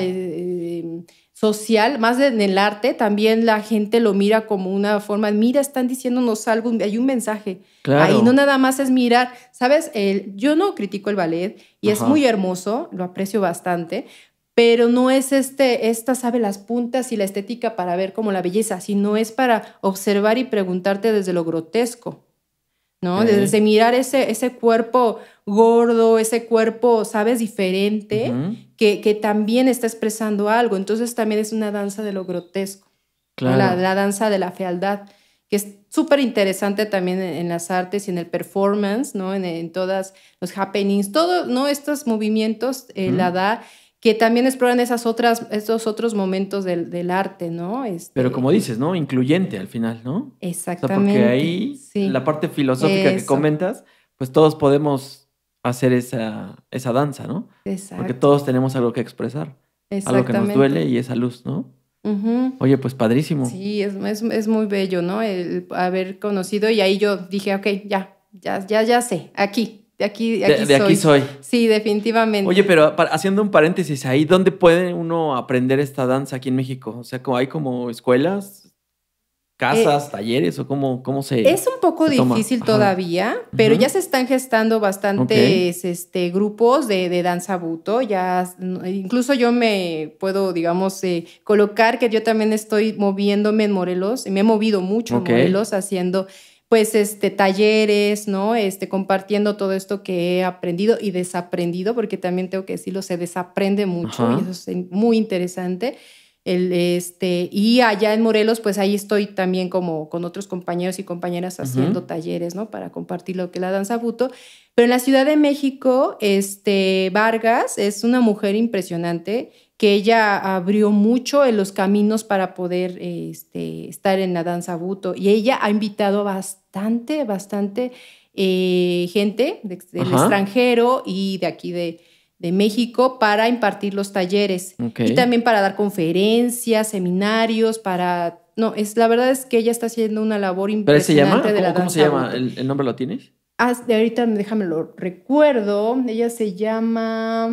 social, más en el arte, también la gente lo mira como una forma, mira, están diciéndonos algo, hay un mensaje. Claro. Ahí no nada más es mirar, ¿sabes? El, yo no critico el ballet y es muy hermoso, lo aprecio bastante, pero no es este, esta sabe las puntas y la estética para ver como la belleza, sino es para observar y preguntarte desde lo grotesco. ¿no? Desde mirar ese, ese cuerpo gordo, ese cuerpo, ¿sabes? Diferente, que, que, también está expresando algo. Entonces también es una danza de lo grotesco, la, danza de la fealdad, que es súper interesante también en, las artes y en el performance, ¿no? En, en todas los happenings, todos, ¿no? Estos movimientos eh, la da que también exploran esas otras, esos otros momentos del, arte, ¿no? Este, Pero como pues dices, ¿no? Incluyente al final, ¿no? Exactamente. porque ahí la parte filosófica que comentas, pues todos podemos hacer esa, esa danza, ¿no? Exacto. Porque todos tenemos algo que expresar. Algo que nos duele y esa luz, ¿no? Oye, pues padrísimo. Sí, es, es, es, muy bello, ¿no? El haber conocido y ahí yo dije, ok, ya, ya, ya, ya sé, aquí, de aquí, aquí, soy. Sí, definitivamente. Oye, pero haciendo un paréntesis ahí, ¿dónde puede uno aprender esta danza aquí en México? O sea, ¿hay como escuelas? casas, eh, talleres o cómo, cómo se... Es un poco difícil todavía, pero ya se están gestando bastantes este, grupos de, de, danza buto, ya incluso yo me puedo, digamos, eh, colocar que yo también estoy moviéndome en Morelos, me he movido mucho en Morelos haciendo pues este talleres, ¿no? Este compartiendo todo esto que he aprendido y desaprendido, porque también tengo que decirlo, se desaprende mucho y eso es muy interesante este, y allá en Morelos, pues ahí estoy también como con otros compañeros y compañeras haciendo talleres, ¿no? Para compartir lo que es la danza buto. Pero en la Ciudad de México, este, Vargas es una mujer impresionante que ella abrió mucho en los caminos para poder este, estar en la danza buto. Y ella ha invitado bastante, bastante eh, gente del extranjero y de aquí de, México para impartir los talleres y también para dar conferencias, seminarios, para... No, es, la verdad es que ella está haciendo una labor impresionante. se llama? ¿Cómo, se llama? ¿El, nombre lo tienes? Ah, de ahorita déjame lo recuerdo. Ella se llama...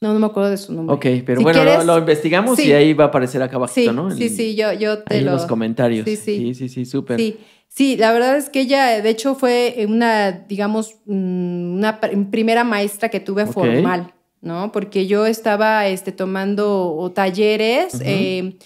No, no me acuerdo de su nombre. Ok, pero bueno, lo, investigamos y ahí va a aparecer acá abajo, ¿no? sí, sí, yo, yo te En los comentarios. Sí, sí, sí, sí, súper. Sí. Sí, la verdad es que ella, de hecho, fue una, digamos, mm, una primera maestra que tuve formal. ¿no? Porque yo estaba este, tomando talleres eh,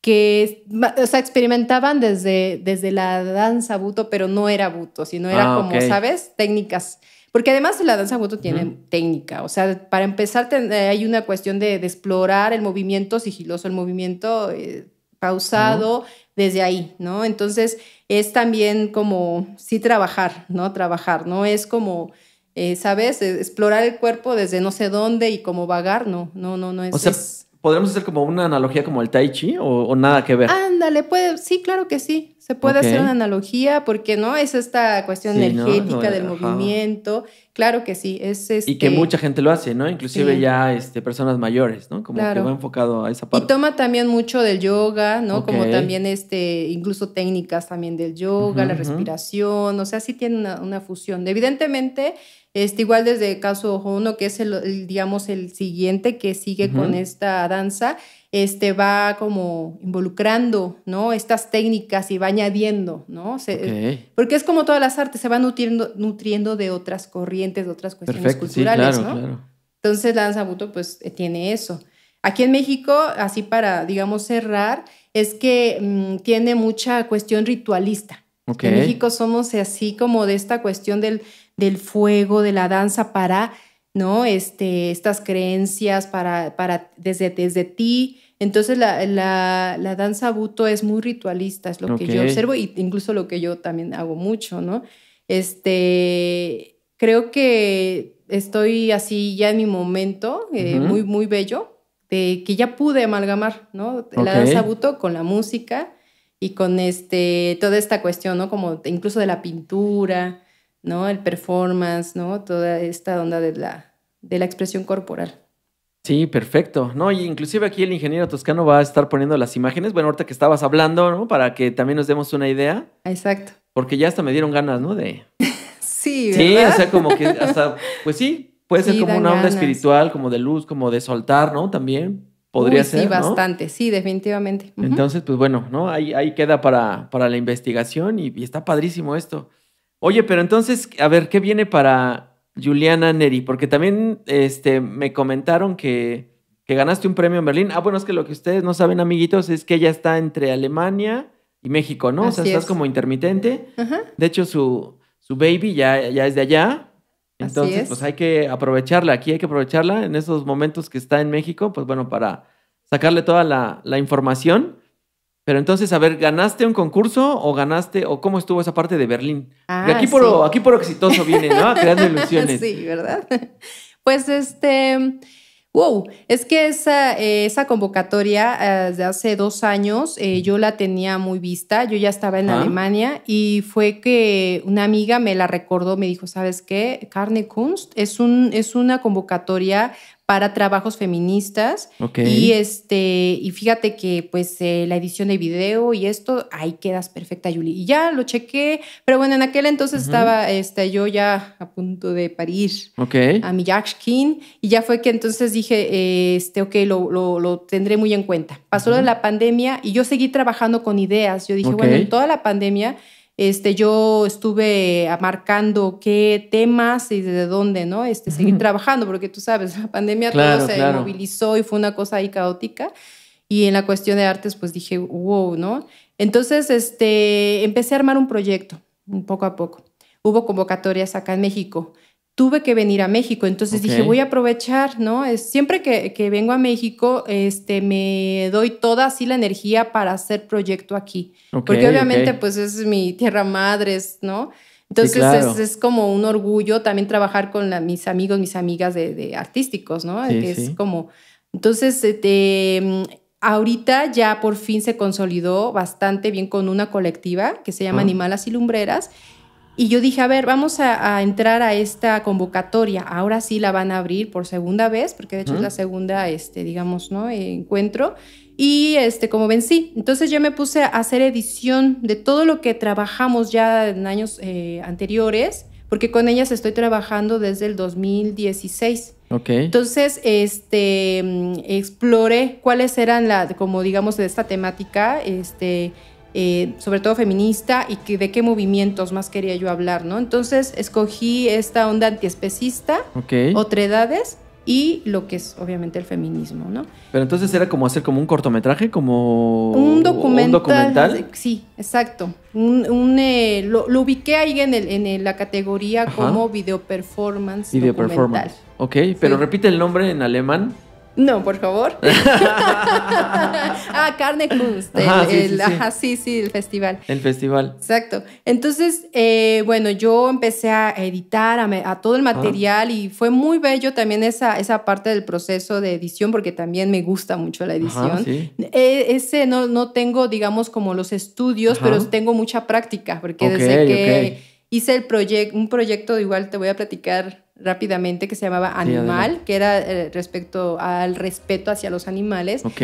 que, o sea, experimentaban desde, desde la danza buto, pero no era buto, sino era ah, como, ¿sabes? Técnicas. Porque además la danza buto tiene técnica, o sea, para empezar eh, hay una cuestión de, explorar el movimiento sigiloso, el movimiento eh, pausado desde ahí, ¿no? Entonces es también como, sí trabajar, ¿no? Trabajar, ¿no? Es como eh, ¿sabes? E, explorar el cuerpo desde no sé dónde y cómo vagar, no, no, no, no es... O sea, ¿podríamos hacer como una analogía como el tai chi o, nada que ver? Ándale, puede, sí, claro que sí, se puede hacer una analogía porque, ¿no? Es esta cuestión energética del movimiento, claro que sí, es... Y que este mucha gente lo hace, ¿no? Inclusive ya este, personas mayores, ¿no? Como que va enfocado a esa parte. Y toma también mucho del yoga, ¿no? Como también, este, incluso técnicas también del yoga, la respiración, o sea, sí tiene una, una fusión. Evidentemente este, igual desde caso Hono, que es el, digamos, el siguiente que sigue con esta danza, este, va como involucrando, ¿no? Estas técnicas y va añadiendo, ¿no? Porque es como todas las artes, se van nutriendo, nutriendo de otras corrientes, de otras cuestiones culturales, Entonces la danza buto, pues, tiene eso. Aquí en México, así para, digamos, cerrar, es que mm, tiene mucha cuestión ritualista. En México somos así como de esta cuestión del, del fuego, de la danza para, ¿no? Este, estas creencias, para, para desde, desde ti. Entonces la, danza buto es muy ritualista, es lo que yo observo y incluso lo que yo también hago mucho, ¿no? Este, creo que estoy así ya en mi momento, eh, muy, muy bello, de que ya pude amalgamar, ¿no? La danza buto con la música y con este, toda esta cuestión, ¿no? Como incluso de la pintura. ¿no? El performance, ¿no? Toda esta onda de la, de la expresión corporal. Sí, perfecto. No, y inclusive aquí el ingeniero toscano va a estar poniendo las imágenes. Bueno, ahorita que estabas hablando, ¿no? Para que también nos demos una idea. Exacto. Porque ya hasta me dieron ganas, ¿no? De. sí, ¿verdad? Sí, o sea, como que hasta. Pues sí, puede ser como una onda espiritual, como de luz, como de soltar, ¿no? También podría ser. Sí, bastante, sí, definitivamente. Entonces, pues bueno, ¿no? Ahí, ahí queda para, la investigación y está padrísimo esto. Oye, pero entonces, a ver, ¿qué viene para Juliana Neri? Porque también este, me comentaron que, ganaste un premio en Berlín. Ah, bueno, es que lo que ustedes no saben, amiguitos, es que ella está entre Alemania y México, ¿no? o sea, estás como intermitente. De hecho, su, su baby ya, ya es de allá. Entonces, pues hay que aprovecharla, aquí hay que aprovecharla en esos momentos que está en México, pues bueno, para sacarle toda la, la información. Pero entonces, a ver, ¿ganaste un concurso o ganaste, o cómo estuvo esa parte de Berlín? Ah, aquí, por, aquí por exitoso viene, ¿no? Creando ilusiones. Sí, ¿verdad? Pues este, wow, es que esa, eh, esa convocatoria eh, de hace dos años eh, yo la tenía muy vista, yo ya estaba en Alemania y fue que una amiga me la recordó, me dijo, ¿sabes qué? Carne Kunst es, un, es una convocatoria para trabajos feministas. Y este, y fíjate que pues eh, la edición de video y esto, ahí quedas perfecta, Yuli. Y ya lo chequé, pero bueno, en aquel entonces estaba este, yo ya a punto de parir a mi King Y ya fue que entonces dije, este, ok, lo, tendré muy en cuenta. Pasó de la pandemia y yo seguí trabajando con ideas. Yo dije, bueno, en toda la pandemia este, yo estuve marcando qué temas y desde dónde, ¿no? Este, seguir trabajando, porque tú sabes, la pandemia todo se movilizó y fue una cosa ahí caótica. Y en la cuestión de artes, pues dije, wow, ¿no? Entonces, este, empecé a armar un proyecto, poco a poco. Hubo convocatorias acá en México tuve que venir a México. Entonces dije, voy a aprovechar, ¿no? Es, siempre que, que, vengo a México, este, me doy toda así la energía para hacer proyecto aquí. Porque obviamente, pues es mi tierra madre, ¿no? Entonces es, como un orgullo también trabajar con la, mis amigos, mis amigas de, de artísticos, ¿no? es como... Entonces, este, ahorita ya por fin se consolidó bastante bien con una colectiva que se llama ah. Animalas y Lumbreras y yo dije, a ver, vamos a, entrar a esta convocatoria. Ahora sí la van a abrir por segunda vez, porque de hecho es la segunda, este, digamos, ¿no? encuentro. Y este, como vencí, entonces yo me puse a hacer edición de todo lo que trabajamos ya en años eh, anteriores, porque con ellas estoy trabajando desde el 2016. Ok. Entonces, este, exploré cuáles eran, la, como digamos, de esta temática, este, eh, sobre todo feminista, y que, de qué movimientos más quería yo hablar, ¿no? Entonces escogí esta onda antiespecista, otredades y lo que es obviamente el feminismo, ¿no? Pero entonces era como hacer como un cortometraje, como un documental. Sí, exacto. Eh, lo, ubiqué ahí en, el, en la categoría como video performance. Video performance. Ok, pero repite el nombre en alemán. No, por favor. ah, Carne Kunst. El, sí, sí, el festival. El festival. Exacto. Entonces, eh, bueno, yo empecé a editar a, todo el material y fue muy bello también esa, esa parte del proceso de edición, porque también me gusta mucho la edición. E, ese no, no tengo, digamos, como los estudios, pero tengo mucha práctica, porque desde que hice el proyecto, un proyecto, igual te voy a platicar rápidamente que se llamaba Animal, que era eh, respecto al respeto hacia los animales. Ok.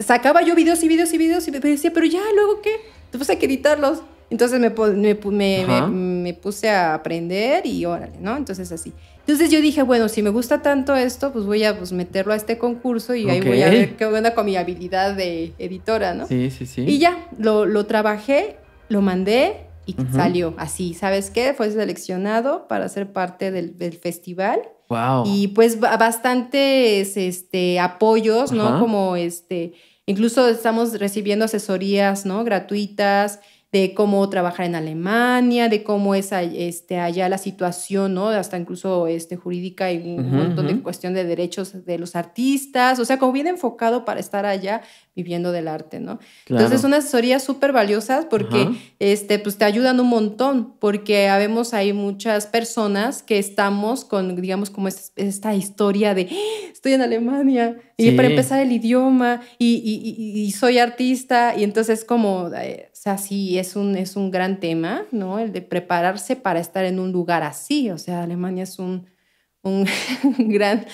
Sacaba yo videos y videos y videos y me decía, pero ya, ¿luego qué? Te hay a editarlos. Entonces me, me, me, puse a aprender y órale, ¿no? Entonces así. Entonces yo dije, bueno, si me gusta tanto esto, pues voy a pues, meterlo a este concurso y ahí voy a ver qué onda con mi habilidad de editora, ¿no? Sí, sí, sí. Y ya, lo, lo trabajé, lo mandé y salió así, ¿sabes qué? Fue seleccionado para ser parte del, festival. Wow. Y pues bastantes este, apoyos, ¿no? Como este, incluso estamos recibiendo asesorías, ¿no? Gratuitas de cómo trabajar en Alemania, de cómo es este, allá la situación, ¿no? Hasta incluso este, jurídica y un montón de cuestión de derechos de los artistas, o sea, como bien enfocado para estar allá, viviendo del arte, ¿no? Entonces son asesorías súper valiosas porque este, pues, te ayudan un montón, porque vemos ahí muchas personas que estamos con, digamos, como esta historia de, ah, estoy en Alemania, y para empezar el idioma, y, soy artista, y entonces como, eh, o sea, sí, es un, es un gran tema, ¿no? El de prepararse para estar en un lugar así, o sea, Alemania es un, un gran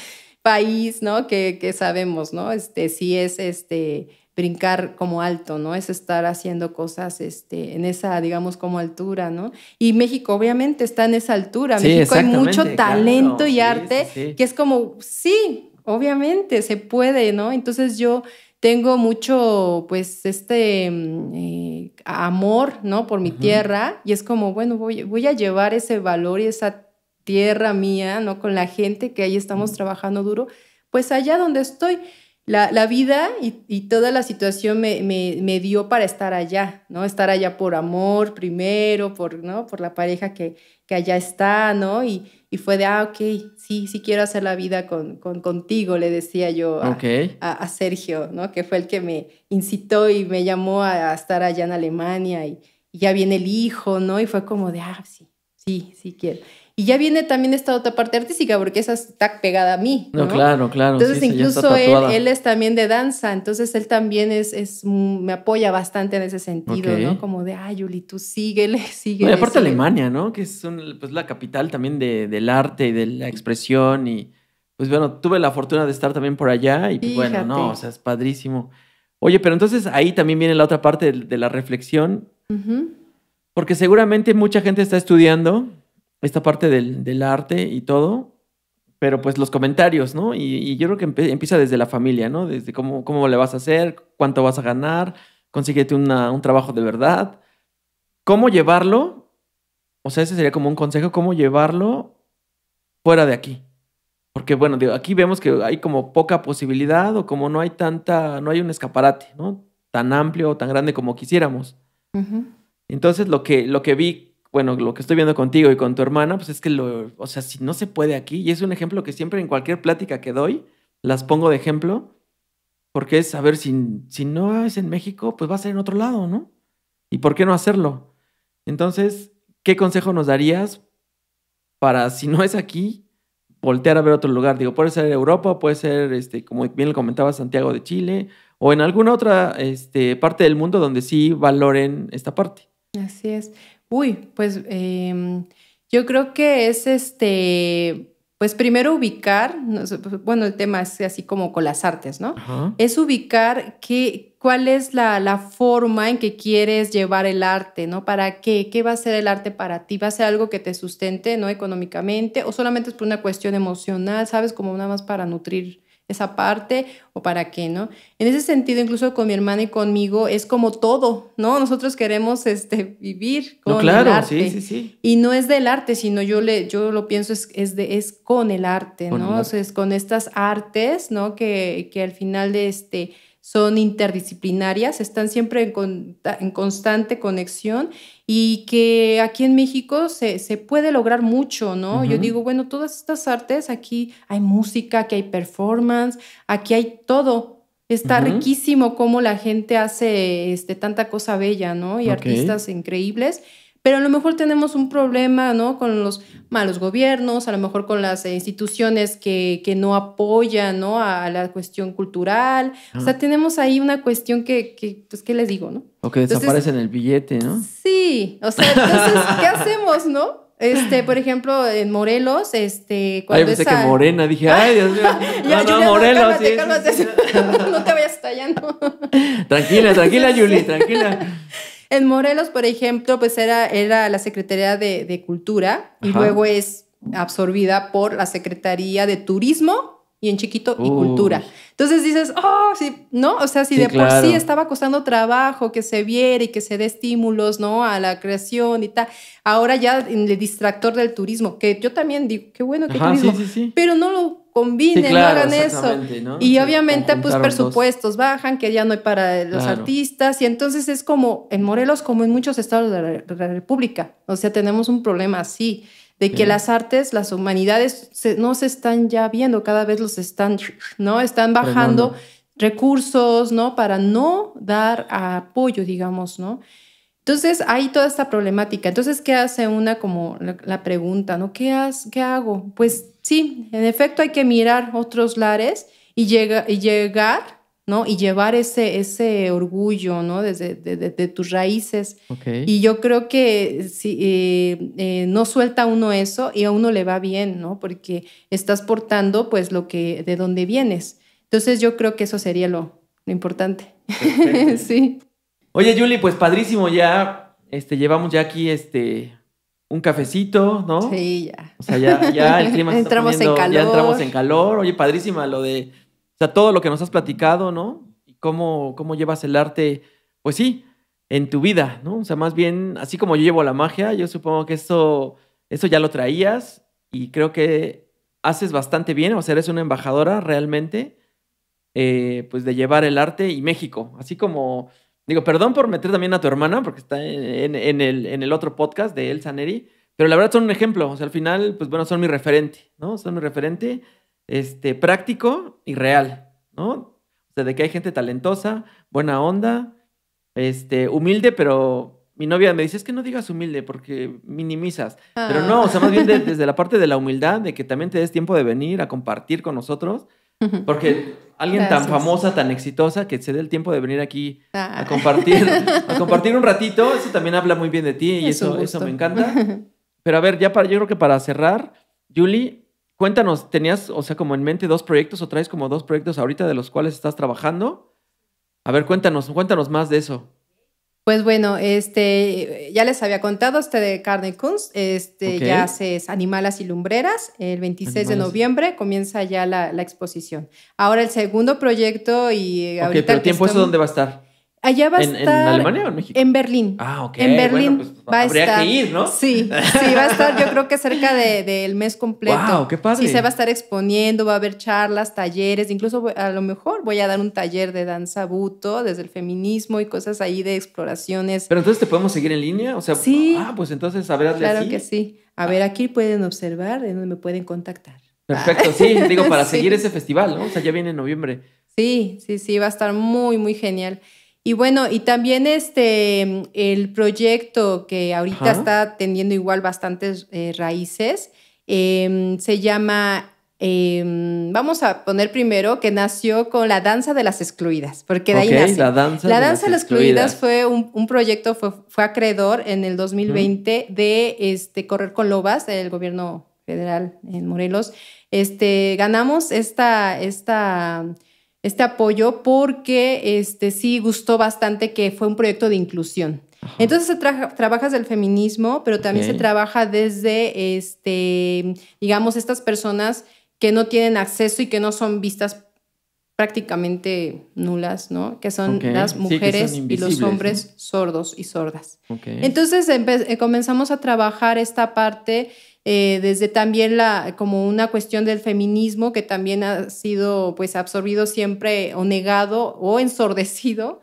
país, ¿no? Que, sabemos, ¿no? Este, si es este, brincar como alto, ¿no? Es estar haciendo cosas este, en esa, digamos, como altura, ¿no? Y México obviamente está en esa altura. México hay mucho talento y arte que es como, sí, obviamente se puede, ¿no? Entonces yo tengo mucho, pues, este mm, eh, amor, ¿no? Por mi tierra y es como, bueno, voy, voy a llevar ese valor y esa tierra mía, ¿no? Con la gente que ahí estamos trabajando duro, pues allá donde estoy. La, vida y, toda la situación me, me, dio para estar allá, ¿no? Estar allá por amor primero, por, ¿no? Por la pareja que, que allá está, ¿no? Y, fue de, ah, ok, sí, sí quiero hacer la vida con, contigo, le decía yo a, Sergio, ¿no? Que fue el que me incitó y me llamó a, estar allá en Alemania y, y, ya viene el hijo, ¿no? Y fue como de, ah, sí, sí, sí quiero. Y ya viene también esta otra parte artística, porque esa está pegada a mí. No, claro, claro. Entonces, incluso él, es también de danza, entonces él también es, mm, me apoya bastante en ese sentido, ¿no? Como de, ay, Juli tú síguele, síguele. sigue y aparte Alemania, ¿no? Que es pues, la capital también del arte y de la expresión. Y pues bueno, tuve la fortuna de estar también por allá y pues, bueno, no, o sea, es padrísimo. Oye, pero entonces ahí también viene la otra parte de, la reflexión, porque seguramente mucha gente está estudiando esta parte del, arte y todo, pero pues los comentarios, ¿no? Y, yo creo que empieza desde la familia, ¿no? Desde cómo, cómo le vas a hacer, cuánto vas a ganar, consíguete un trabajo de verdad. ¿Cómo llevarlo? O sea, ese sería como un consejo, cómo llevarlo fuera de aquí. Porque bueno, aquí vemos que hay como poca posibilidad o como no hay tanta, no hay un escaparate, ¿no? Tan amplio tan grande como quisiéramos. Entonces lo que, lo que vi bueno, lo que estoy viendo contigo y con tu hermana, pues es que lo, o sea, si no se puede aquí, y es un ejemplo que siempre en cualquier plática que doy, las pongo de ejemplo, porque es, a ver, si, si no es en México, pues va a ser en otro lado, ¿no? ¿Y por qué no hacerlo? Entonces, ¿qué consejo nos darías para, si no es aquí, voltear a ver otro lugar? Digo, puede ser Europa, puede ser, este, como bien le comentaba, Santiago de Chile, o en alguna otra este, parte del mundo donde sí valoren esta parte. Así es. Uy, pues em, yo creo que es este, pues primero ubicar, pues, bueno, el tema es así como con las artes, ¿no? Es ubicar qué, cuál es la, la, forma en que quieres llevar el arte, ¿no? ¿Para qué? ¿Qué va a ser el arte para ti? ¿Va a ser algo que te sustente, ¿no? Económicamente o solamente es por una cuestión emocional, ¿sabes? Como nada más para nutrir esa parte o para qué, ¿no? En ese sentido, incluso con mi hermana y conmigo, es como todo, ¿no? Nosotros queremos este, vivir con el arte. Sí, sí, sí. Y no es del arte, sino yo, le, yo lo pienso es, es, de, es con el arte, ¿no? O sea, es con estas artes, ¿no? Que, que al final de este son interdisciplinarias, están siempre en, constante conexión y que aquí en México se, puede lograr mucho, ¿no? Yo digo, bueno, todas estas artes, aquí hay música, aquí hay performance, aquí hay todo, Está riquísimo cómo la gente hace este, tanta cosa bella, ¿no? Y artistas increíbles pero a lo mejor tenemos un problema, ¿no? Con los malos gobiernos, a lo mejor con las eh, instituciones que, que no apoyan, ¿no? A, la cuestión cultural. O sea, ah. tenemos ahí una cuestión que, que, pues, ¿qué les digo, no? O que desaparecen el billete, ¿no? Sí, o sea, entonces, ¿qué hacemos, no? Este, por ejemplo, en Morelos, este, cuando ay, pensé que Morena, dije, ay, Dios mío. ya, no, Morelos. sí, no te vayas tallando. tranquila, tranquila, Yuli, tranquila. En Morelos, por ejemplo, pues era, era la Secretaría de, Cultura y luego es absorbida por la Secretaría de Turismo y en chiquito y cultura. Entonces dices, oh, sí, ¿no? O sea, si de por sí estaba costando trabajo que se viera y que se dé estímulos, ¿no? A la creación y tal. Ahora ya en el distractor del turismo, que yo también digo, qué bueno que turismo, pero no lo combinen, hagan eso. Y obviamente, pues presupuestos bajan, que ya no hay para los artistas. Y entonces es como en Morelos, como en muchos estados de la, República. O sea, tenemos un problema así de que las artes, las humanidades no se están ya viendo, cada vez los están, ¿no? Están bajando recursos, ¿no? Para no dar apoyo, digamos, ¿no? Entonces, hay toda esta problemática. Entonces, ¿qué hace una como la, pregunta, ¿no? ¿Qué, has, ¿Qué hago? Pues sí, en efecto hay que mirar otros lares y, llegar, ¿no? Y llevar ese, orgullo, ¿no? Desde de, tus raíces. Y yo creo que eh, eh, no suelta uno eso y a uno le va bien, ¿no? Porque estás portando pues lo que, de dónde vienes. Entonces yo creo que eso sería lo, importante. sí. Oye, Julie, pues padrísimo ya, este, llevamos ya aquí este, un cafecito, ¿no? Sí, ya. O sea, ya, el clima está entramos en calor. Ya entramos en calor. Oye, padrísima lo de, o sea, todo lo que nos has platicado, ¿no? Y cómo, cómo llevas el arte, pues sí, en tu vida, ¿no? O sea, más bien, así como yo llevo la magia, yo supongo que eso, eso ya lo traías y creo que haces bastante bien, o sea, eres una embajadora realmente, eh, pues de llevar el arte y México, así como Digo, perdón por meter también a tu hermana, porque está en, el, otro podcast de Elsa Neri, pero la verdad son un ejemplo. O sea, al final, pues bueno, son mi referente, ¿no? Son mi referente este, práctico y real, ¿no? O sea, de que hay gente talentosa, buena onda, este, humilde, pero mi novia me dice, es que no digas humilde porque minimizas. Pero no, o sea, más bien ah. desde la parte de la humildad, de que también te des tiempo de venir a compartir con nosotros porque alguien tan famosa, tan exitosa, que se dé el tiempo de venir aquí a ah. compartir, a compartir un ratito, eso también habla muy bien de ti y eso, eso me encanta. Pero a ver, ya para, yo creo que para cerrar, Julie, cuéntanos, ¿tenías, o sea, como en mente dos proyectos o traes como dos proyectos ahorita de los cuales estás trabajando? A ver, cuéntanos, cuéntanos más de eso. Pues bueno, este, ya les había contado este de Carne Kunst, este, ya haces Animalas y Lumbreras, el 26 de noviembre comienza ya la, exposición. Ahora el segundo proyecto y... pero el tiempo eso dónde va a estar? Allá va a estar. ¿En Alemania o en México? En Berlín. Ah, ok. En Berlín pues, va a estar. que ir, ¿no? Sí, sí, va a estar, yo creo que cerca del de, mes completo. ¡Wow! ¡Qué padre! se va a estar exponiendo, va a haber charlas, talleres. Incluso a lo mejor voy a dar un taller de danza buto desde el feminismo y cosas ahí de exploraciones. Pero entonces te podemos seguir en línea. O sea, sí. Ah, pues entonces a ver, Claro que sí. A ver, aquí pueden observar en donde me pueden contactar. Perfecto, sí, digo, para seguir ese festival, ¿no? O sea, ya viene en noviembre. Sí, sí, sí, va a estar muy, muy genial. Y bueno, y también este, el proyecto que ahorita está teniendo igual bastantes eh, raíces, em, se llama, em, vamos a poner primero que nació con la danza de las excluidas, porque de ahí nace. La danza, la danza de las, excluidas, fue un, proyecto, fue, acreedor en el 2020 de este, Correr con Lobas, del gobierno federal en Morelos. Este, ganamos esta... esta este apoyo porque este, sí gustó bastante que fue un proyecto de inclusión. Entonces se trabaja trabajas del feminismo, pero también se trabaja desde, este, digamos, estas personas que no tienen acceso y que no son vistas prácticamente nulas, ¿no? Que son las mujeres y los hombres sordos y sordas. Entonces eh, comenzamos a trabajar esta parte eh, desde también la, como una cuestión del feminismo que también ha sido pues absorbido siempre o negado o ensordecido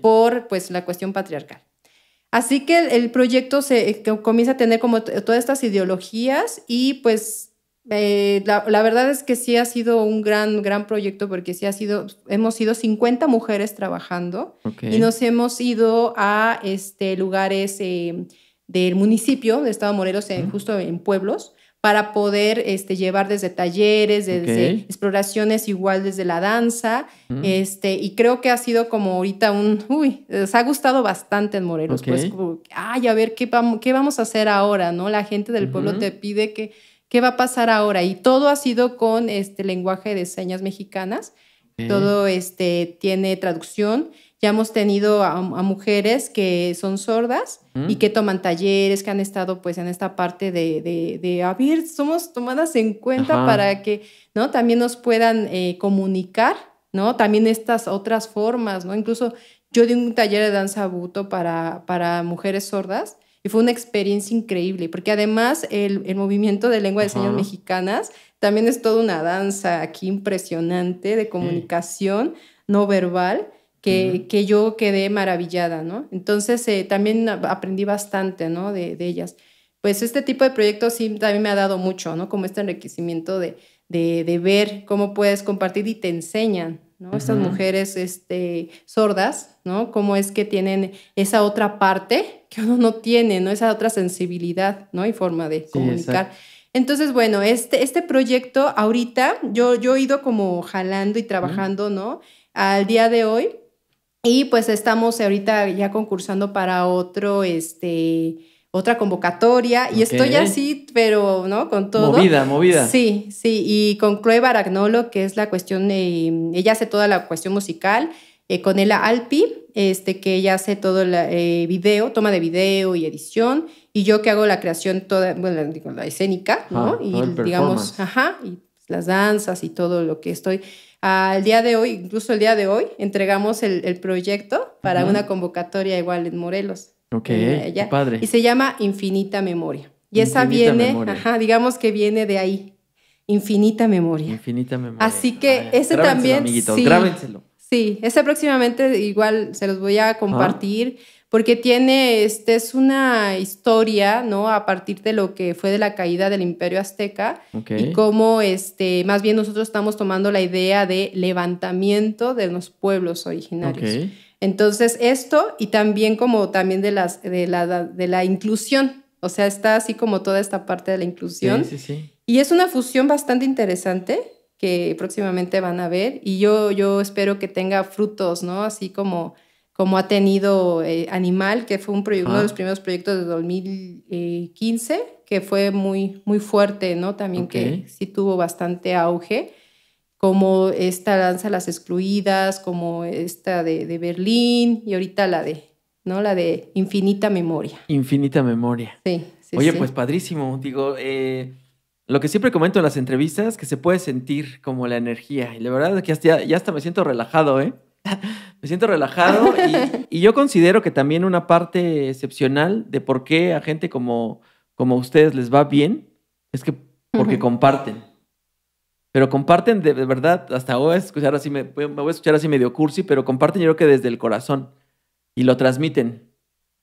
por pues la cuestión patriarcal. Así que el proyecto se comienza a tener como todas estas ideologías y pues eh, la, verdad es que sí ha sido un gran, gran proyecto porque sí ha sido, hemos sido 50 mujeres trabajando y nos hemos ido a este, lugares... Eh, del municipio de Estado de Morelos, en, justo en pueblos, para poder este, llevar desde talleres, desde exploraciones igual desde la danza, mm. este, y creo que ha sido como ahorita un, uy, se ha gustado bastante en Morelos, pues, ay, a ver, ¿qué, vamos, ¿qué vamos a hacer ahora? ¿no? La gente del pueblo te pide que, ¿qué va a pasar ahora? Y todo ha sido con este lenguaje de señas mexicanas, todo este, tiene traducción, ya hemos tenido a, mujeres que son sordas y mm. que toman talleres, que han estado pues en esta parte de, de, a ver, somos tomadas en cuenta para que, ¿no? También nos puedan eh, comunicar, ¿no? También estas otras formas, ¿no? Incluso yo di un taller de danza buto para, para mujeres sordas y fue una experiencia increíble, porque además el, el movimiento de lengua de señas mexicanas también es toda una danza aquí impresionante de comunicación no verbal que, yo quedé maravillada, ¿no? Entonces eh, también aprendí bastante, ¿no? De, ellas. Pues este tipo de proyectos sí también me ha dado mucho, ¿no? Como este enriquecimiento de, ver cómo puedes compartir y te enseñan, ¿no? Estas mujeres este, sordas, ¿no? Cómo es que tienen esa otra parte que uno no tiene, ¿no? Esa otra sensibilidad, ¿no? Y forma de comunicar. Entonces, bueno, este, este proyecto ahorita yo, yo he ido como jalando y trabajando, ¿no? Al día de hoy y pues estamos ahorita ya concursando para otro, este, otra convocatoria y estoy así, pero ¿no? Con todo. Movida, movida. Sí, sí, y con Chloe Baragnolo, que es la cuestión, ella hace toda la cuestión musical, eh, con Ella Alpi, este, que ella hace todo el eh, video, toma de video y edición, y yo que hago la creación toda, bueno, la escénica, ¿no? y digamos, ajá, y las danzas y todo lo que estoy al día de hoy, incluso el día de hoy, entregamos el, proyecto para una convocatoria igual en Morelos. Ok, eh, padre. Y se llama Infinita Memoria. Y esa viene, digamos que viene de ahí. Infinita Memoria. Infinita Memoria. Así que ah, ese también. sí, Sí, ese próximamente igual se los voy a compartir porque tiene, este, es una historia, ¿no? A partir de lo que fue de la caída del imperio azteca y cómo, este, más bien nosotros estamos tomando la idea de levantamiento de los pueblos originarios. Entonces, esto y también como también de, las, de, la, de inclusión, o sea, está así como toda esta parte de la inclusión. Y es una fusión bastante interesante que próximamente van a ver y yo, yo espero que tenga frutos, ¿no? Así como como ha tenido eh, Animal, que fue un uno de los primeros proyectos de 2015, eh, que fue muy, muy fuerte, ¿no? También que sí tuvo bastante auge, como esta danza Las Excluidas, como esta de, Berlín y ahorita la de, ¿no? La de Infinita Memoria. Infinita Memoria. Sí. sí Oye, pues padrísimo, digo, eh, lo que siempre comento en las entrevistas, que se puede sentir como la energía, y la verdad es que ya hasta me siento relajado, ¿eh? me siento relajado y, yo considero que también una parte excepcional de por qué a gente como, como ustedes les va bien es que porque comparten. Pero comparten de, verdad, hasta voy escuchar así, me, voy a escuchar así medio cursi, pero comparten yo creo que desde el corazón y lo transmiten.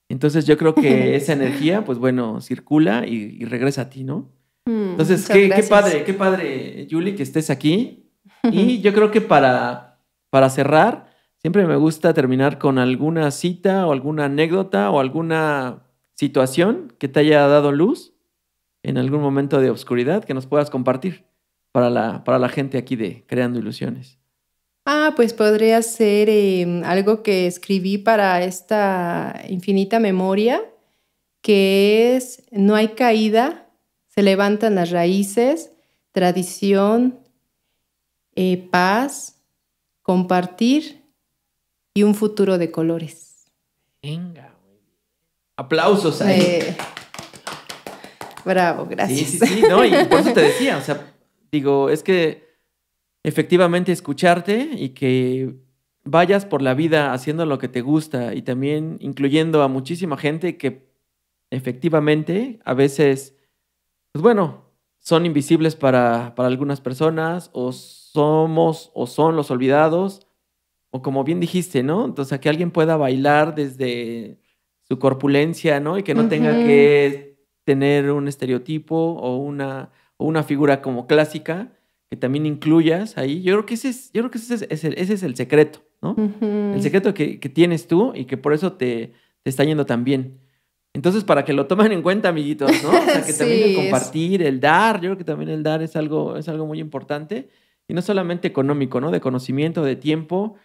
Entonces yo creo que esa energía, pues bueno, circula y, regresa a ti, ¿no? Mm, Entonces, qué, qué, padre, qué padre, Julie, que estés aquí. Y yo creo que para para cerrar, siempre me gusta terminar con alguna cita o alguna anécdota o alguna situación que te haya dado luz en algún momento de obscuridad que nos puedas compartir para la, para la gente aquí de Creando Ilusiones. Ah, pues podría ser em, algo que escribí para esta infinita memoria, que es, no hay caída, se levantan las raíces, tradición, eh, paz, compartir y un futuro de colores. Venga, Aplausos ahí. bravo, gracias. Sí, sí, sí, no, y por eso te decía, o sea, digo, es que efectivamente escucharte y que vayas por la vida haciendo lo que te gusta y también incluyendo a muchísima gente que efectivamente a veces, pues bueno, son invisibles para, para algunas personas o somos o son los olvidados, o como bien dijiste, ¿no? Entonces, que alguien pueda bailar desde su corpulencia, ¿no? Y que no tenga que tener un estereotipo o una, o una figura como clásica, que también incluyas ahí. Yo creo que ese es, yo creo que ese es, ese, es el secreto, ¿no? El secreto que, tienes tú y que por eso te, está yendo tan bien. Entonces, para que lo tomen en cuenta, amiguitos, ¿no? O sea, que también compartir, el dar, yo creo que también el dar es algo, es algo muy importante y no solamente económico, ¿no? De conocimiento, de tiempo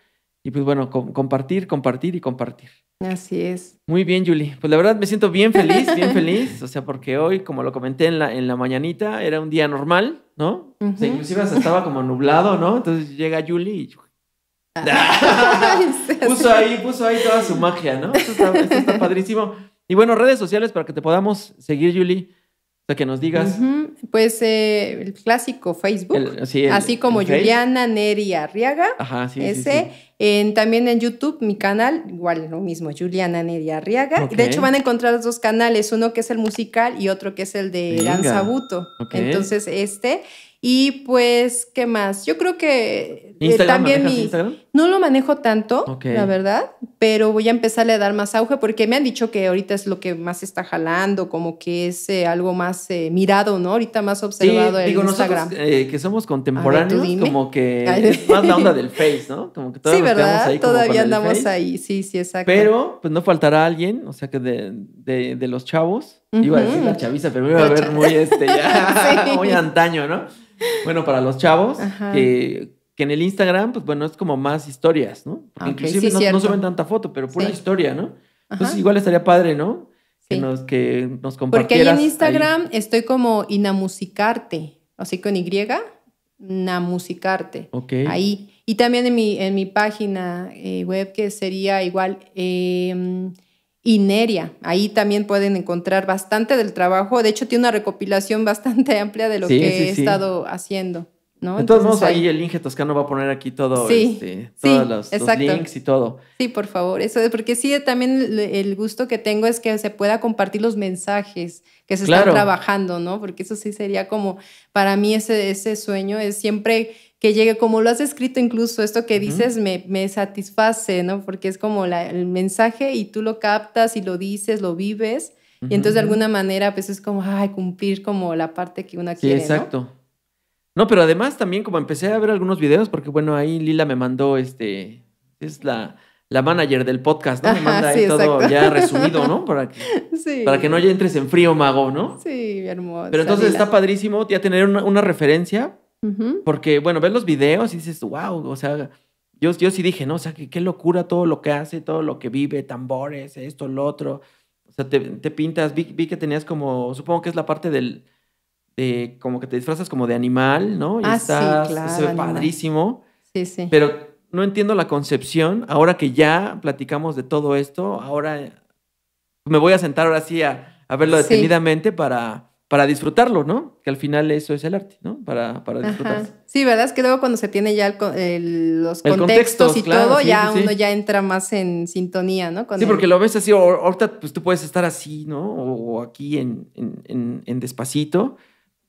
y pues bueno, compartir, compartir y compartir. Así es. Muy bien, Julie. Pues la verdad me siento bien feliz, bien feliz. O sea, porque hoy, como lo comenté en la, en la mañanita, era un día normal, ¿no? inclusive estaba como nublado, ¿no? Entonces llega Julie y... Ah. puso ahí, puso ahí toda su magia, ¿no? Esto está, está padrísimo. Y bueno, redes sociales para que te podamos seguir, Julie que nos digas. Pues eh, el clásico Facebook, así como Juliana Neri Arriaga. ese. también en YouTube, mi canal, igual lo mismo, Juliana Neri Arriaga. De hecho, van a encontrar los dos canales, uno que es el musical y otro que es el de Danza Buto. Entonces, este. Y pues, ¿qué más? Yo creo que eh, también mi... Instagram? No lo manejo tanto, la verdad, pero voy a empezarle a dar más auge porque me han dicho que ahorita es lo que más está jalando, como que es eh, algo más eh, mirado, ¿no? Ahorita más observado sí, digo, Instagram. Nosotros, eh, que somos contemporáneos, como que es más la onda del Face, ¿no? Como que sí, ¿verdad? todavía andamos ahí, sí, sí, exacto. Pero pues no faltará alguien, o sea, que de, de, de los chavos, iba a decir la chaviza, pero me iba a ver muy, este, ya, muy antaño, ¿no? Bueno, para los chavos, que que en el Instagram, pues bueno, es como más historias, ¿no? inclusive no, no, suben tanta foto, pero pura historia, ¿no? Entonces igual estaría padre, ¿no? Que, nos, que nos compartieras. Porque ahí en Instagram estoy como inamusicarte, así con Y, namusicarte. Ok. Ahí. Y también en mi, en mi página eh, web, que sería igual em, Ineria. Ahí también pueden encontrar bastante del trabajo. De hecho, tiene una recopilación bastante amplia de lo que he estado haciendo. Entonces vamos ahí el Inge Toscano va a poner aquí todo, este, todos los, links y todo. Sí, por favor, eso es porque sí, también el gusto que tengo es que se pueda compartir los mensajes que se están trabajando, ¿no? Porque eso sí sería como, para mí ese, ese sueño es siempre que llegue, como lo has escrito incluso, esto que dices me, me, satisface, ¿no? Porque es como el mensaje y tú lo captas y lo dices, lo vives. Y entonces de alguna manera pues es como, ay, cumplir como la parte que uno sí, quiere. Exacto. No, pero además también como empecé a ver algunos videos, porque bueno, ahí Lila me mandó este, es la, manager del podcast, ¿no? Me manda todo ya resumido, ¿no? Para que, para que no ya entres en frío, mago, ¿no? Sí, hermoso. Pero entonces está padrísimo ya tener una, referencia, porque bueno, ves los videos y dices, wow, o sea, yo, yo sí dije, ¿no? O sea, qué locura todo lo que hace, todo lo que vive, tambores, esto, lo otro. O sea, te, te pintas, vi que tenías como, supongo que es la parte del este, como que te disfrazas como de animal, ¿no? ah, sí, claro, se ve padrísimo. Sí, sí. Pero no entiendo la concepción. Ahora que ya platicamos de todo esto, ahora me voy a sentar ahora sí a, verlo detenidamente para, para disfrutarlo, ¿no? Que al final eso es el arte, ¿no? Para, para Sí, ¿verdad? Es que luego cuando se tiene ya los contextos, y todo, ya uno ya entra más en sintonía, ¿no? sí, porque lo ves así, ahorita pues tú puedes estar así, ¿no? O, aquí en, en, en despacito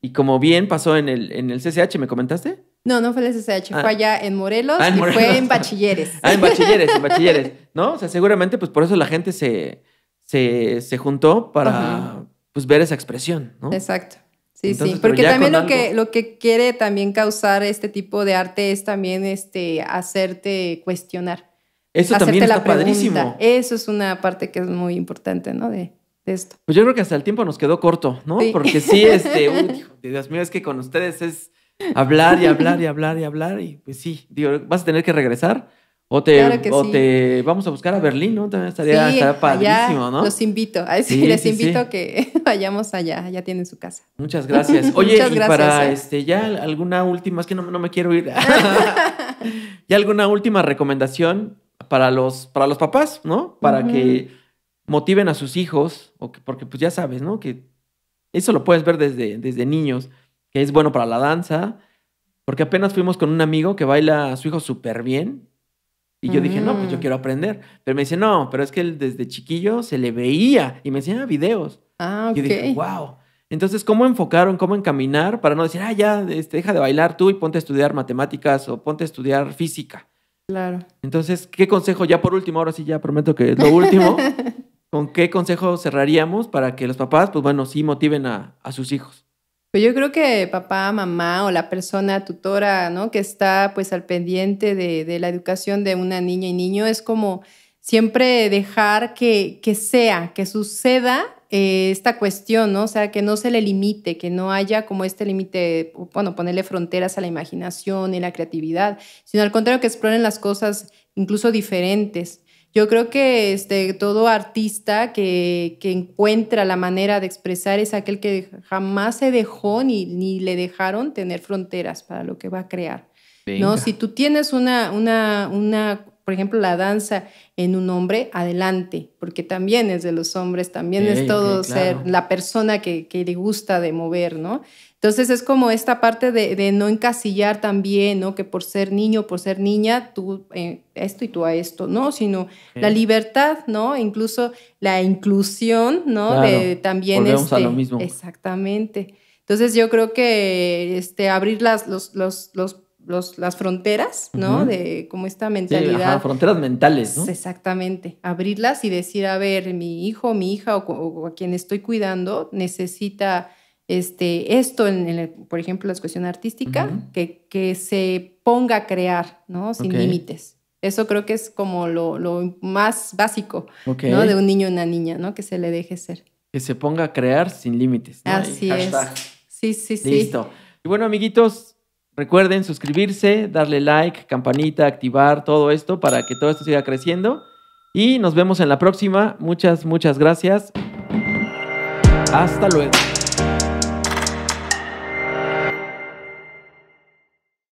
y como bien pasó en el, en el CCH, ¿me comentaste? No, no fue el CCH, fue ah. allá en Morelos, ah, y fue en Bachilleres. Ah, en Bachilleres, en Bachilleres, ¿no? O sea, seguramente pues por eso la gente se, se, juntó para pues ver esa expresión, ¿no? Exacto. Sí, sí, porque también lo que lo que quiere también causar este tipo de arte es también este hacerte cuestionar. Eso también está padrísimo. Eso es una parte que es muy importante, ¿no? De pues yo creo que hasta el tiempo nos quedó corto, ¿no? Porque sí, este, Dios mío, es que con ustedes es hablar y hablar y hablar y hablar y pues sí, digo, vas a tener que regresar. O te, o te vamos a buscar a Berlín, ¿no? También estaría, padrísimo, ¿no? Los invito, a les invito a que vayamos allá, ya tienen su casa. Muchas gracias. Oye, y para eh. este, ya alguna última, es que no, me quiero ir. ya alguna última recomendación para los, para los papás, ¿no? Para que motiven a sus hijos, porque pues ya sabes, ¿no? Que eso lo puedes ver desde, desde niños, que es bueno para la danza, porque apenas fuimos con un amigo que baila a su hijo súper bien, y yo dije, no, pues yo mm. quiero aprender. Pero me dice, no, pero es que él desde chiquillo se le veía y me enseñaba videos. Ah, y dije, wow. Entonces, ¿cómo enfocaron, cómo encaminar para no decir, ah, ya, este, deja de bailar tú y ponte a estudiar matemáticas o ponte a estudiar física? Claro. Entonces, ¿qué consejo ya por último? Ahora sí, ya prometo que es lo último. ¿Con qué consejo cerraríamos para que los papás, pues bueno, sí motiven a, sus hijos? Pues yo creo que papá, mamá o la persona tutora, ¿no? Que está pues al pendiente de, la educación de una niña y niño es como siempre dejar que, que sea, que suceda eh, esta cuestión, ¿no? O sea, que no se le limite, que no haya como este límite, bueno, ponerle fronteras a la imaginación y la creatividad, sino al contrario que exploren las cosas incluso diferentes. Yo creo que este, todo artista que, encuentra la manera de expresar es aquel que jamás se dejó ni, le dejaron tener fronteras para lo que va a crear. Si tú tienes una, una, una, por ejemplo, la danza en un hombre, adelante, porque también es de los hombres, también es todo ser la persona que, que le gusta de mover, ¿no? Entonces es como esta parte de, no encasillar también, ¿no? Que por ser niño, por ser niña, tú eh, esto y tú a esto, ¿no? Sino la libertad, ¿no? Incluso la inclusión, ¿no? De, también este, a lo este mismo. Exactamente. Entonces yo creo que este, abrir las, los, los, los las fronteras, ¿no? De como esta mentalidad. fronteras mentales, ¿no? Exactamente. Abrirlas y decir, a ver, mi hijo, mi hija o, a quien estoy cuidando necesita este, esto, en, por ejemplo, la cuestión artística, que, se ponga a crear, ¿no? Sin límites. Eso creo que es como lo, más básico, ¿no? De un niño y una niña, ¿no? Que se le deje ser. Que se ponga a crear sin límites. Así es. Sí, sí, sí. Listo. Y bueno, amiguitos, recuerden suscribirse, darle like, campanita, activar todo esto para que todo esto siga creciendo. Y nos vemos en la próxima. Muchas, muchas gracias. Hasta luego.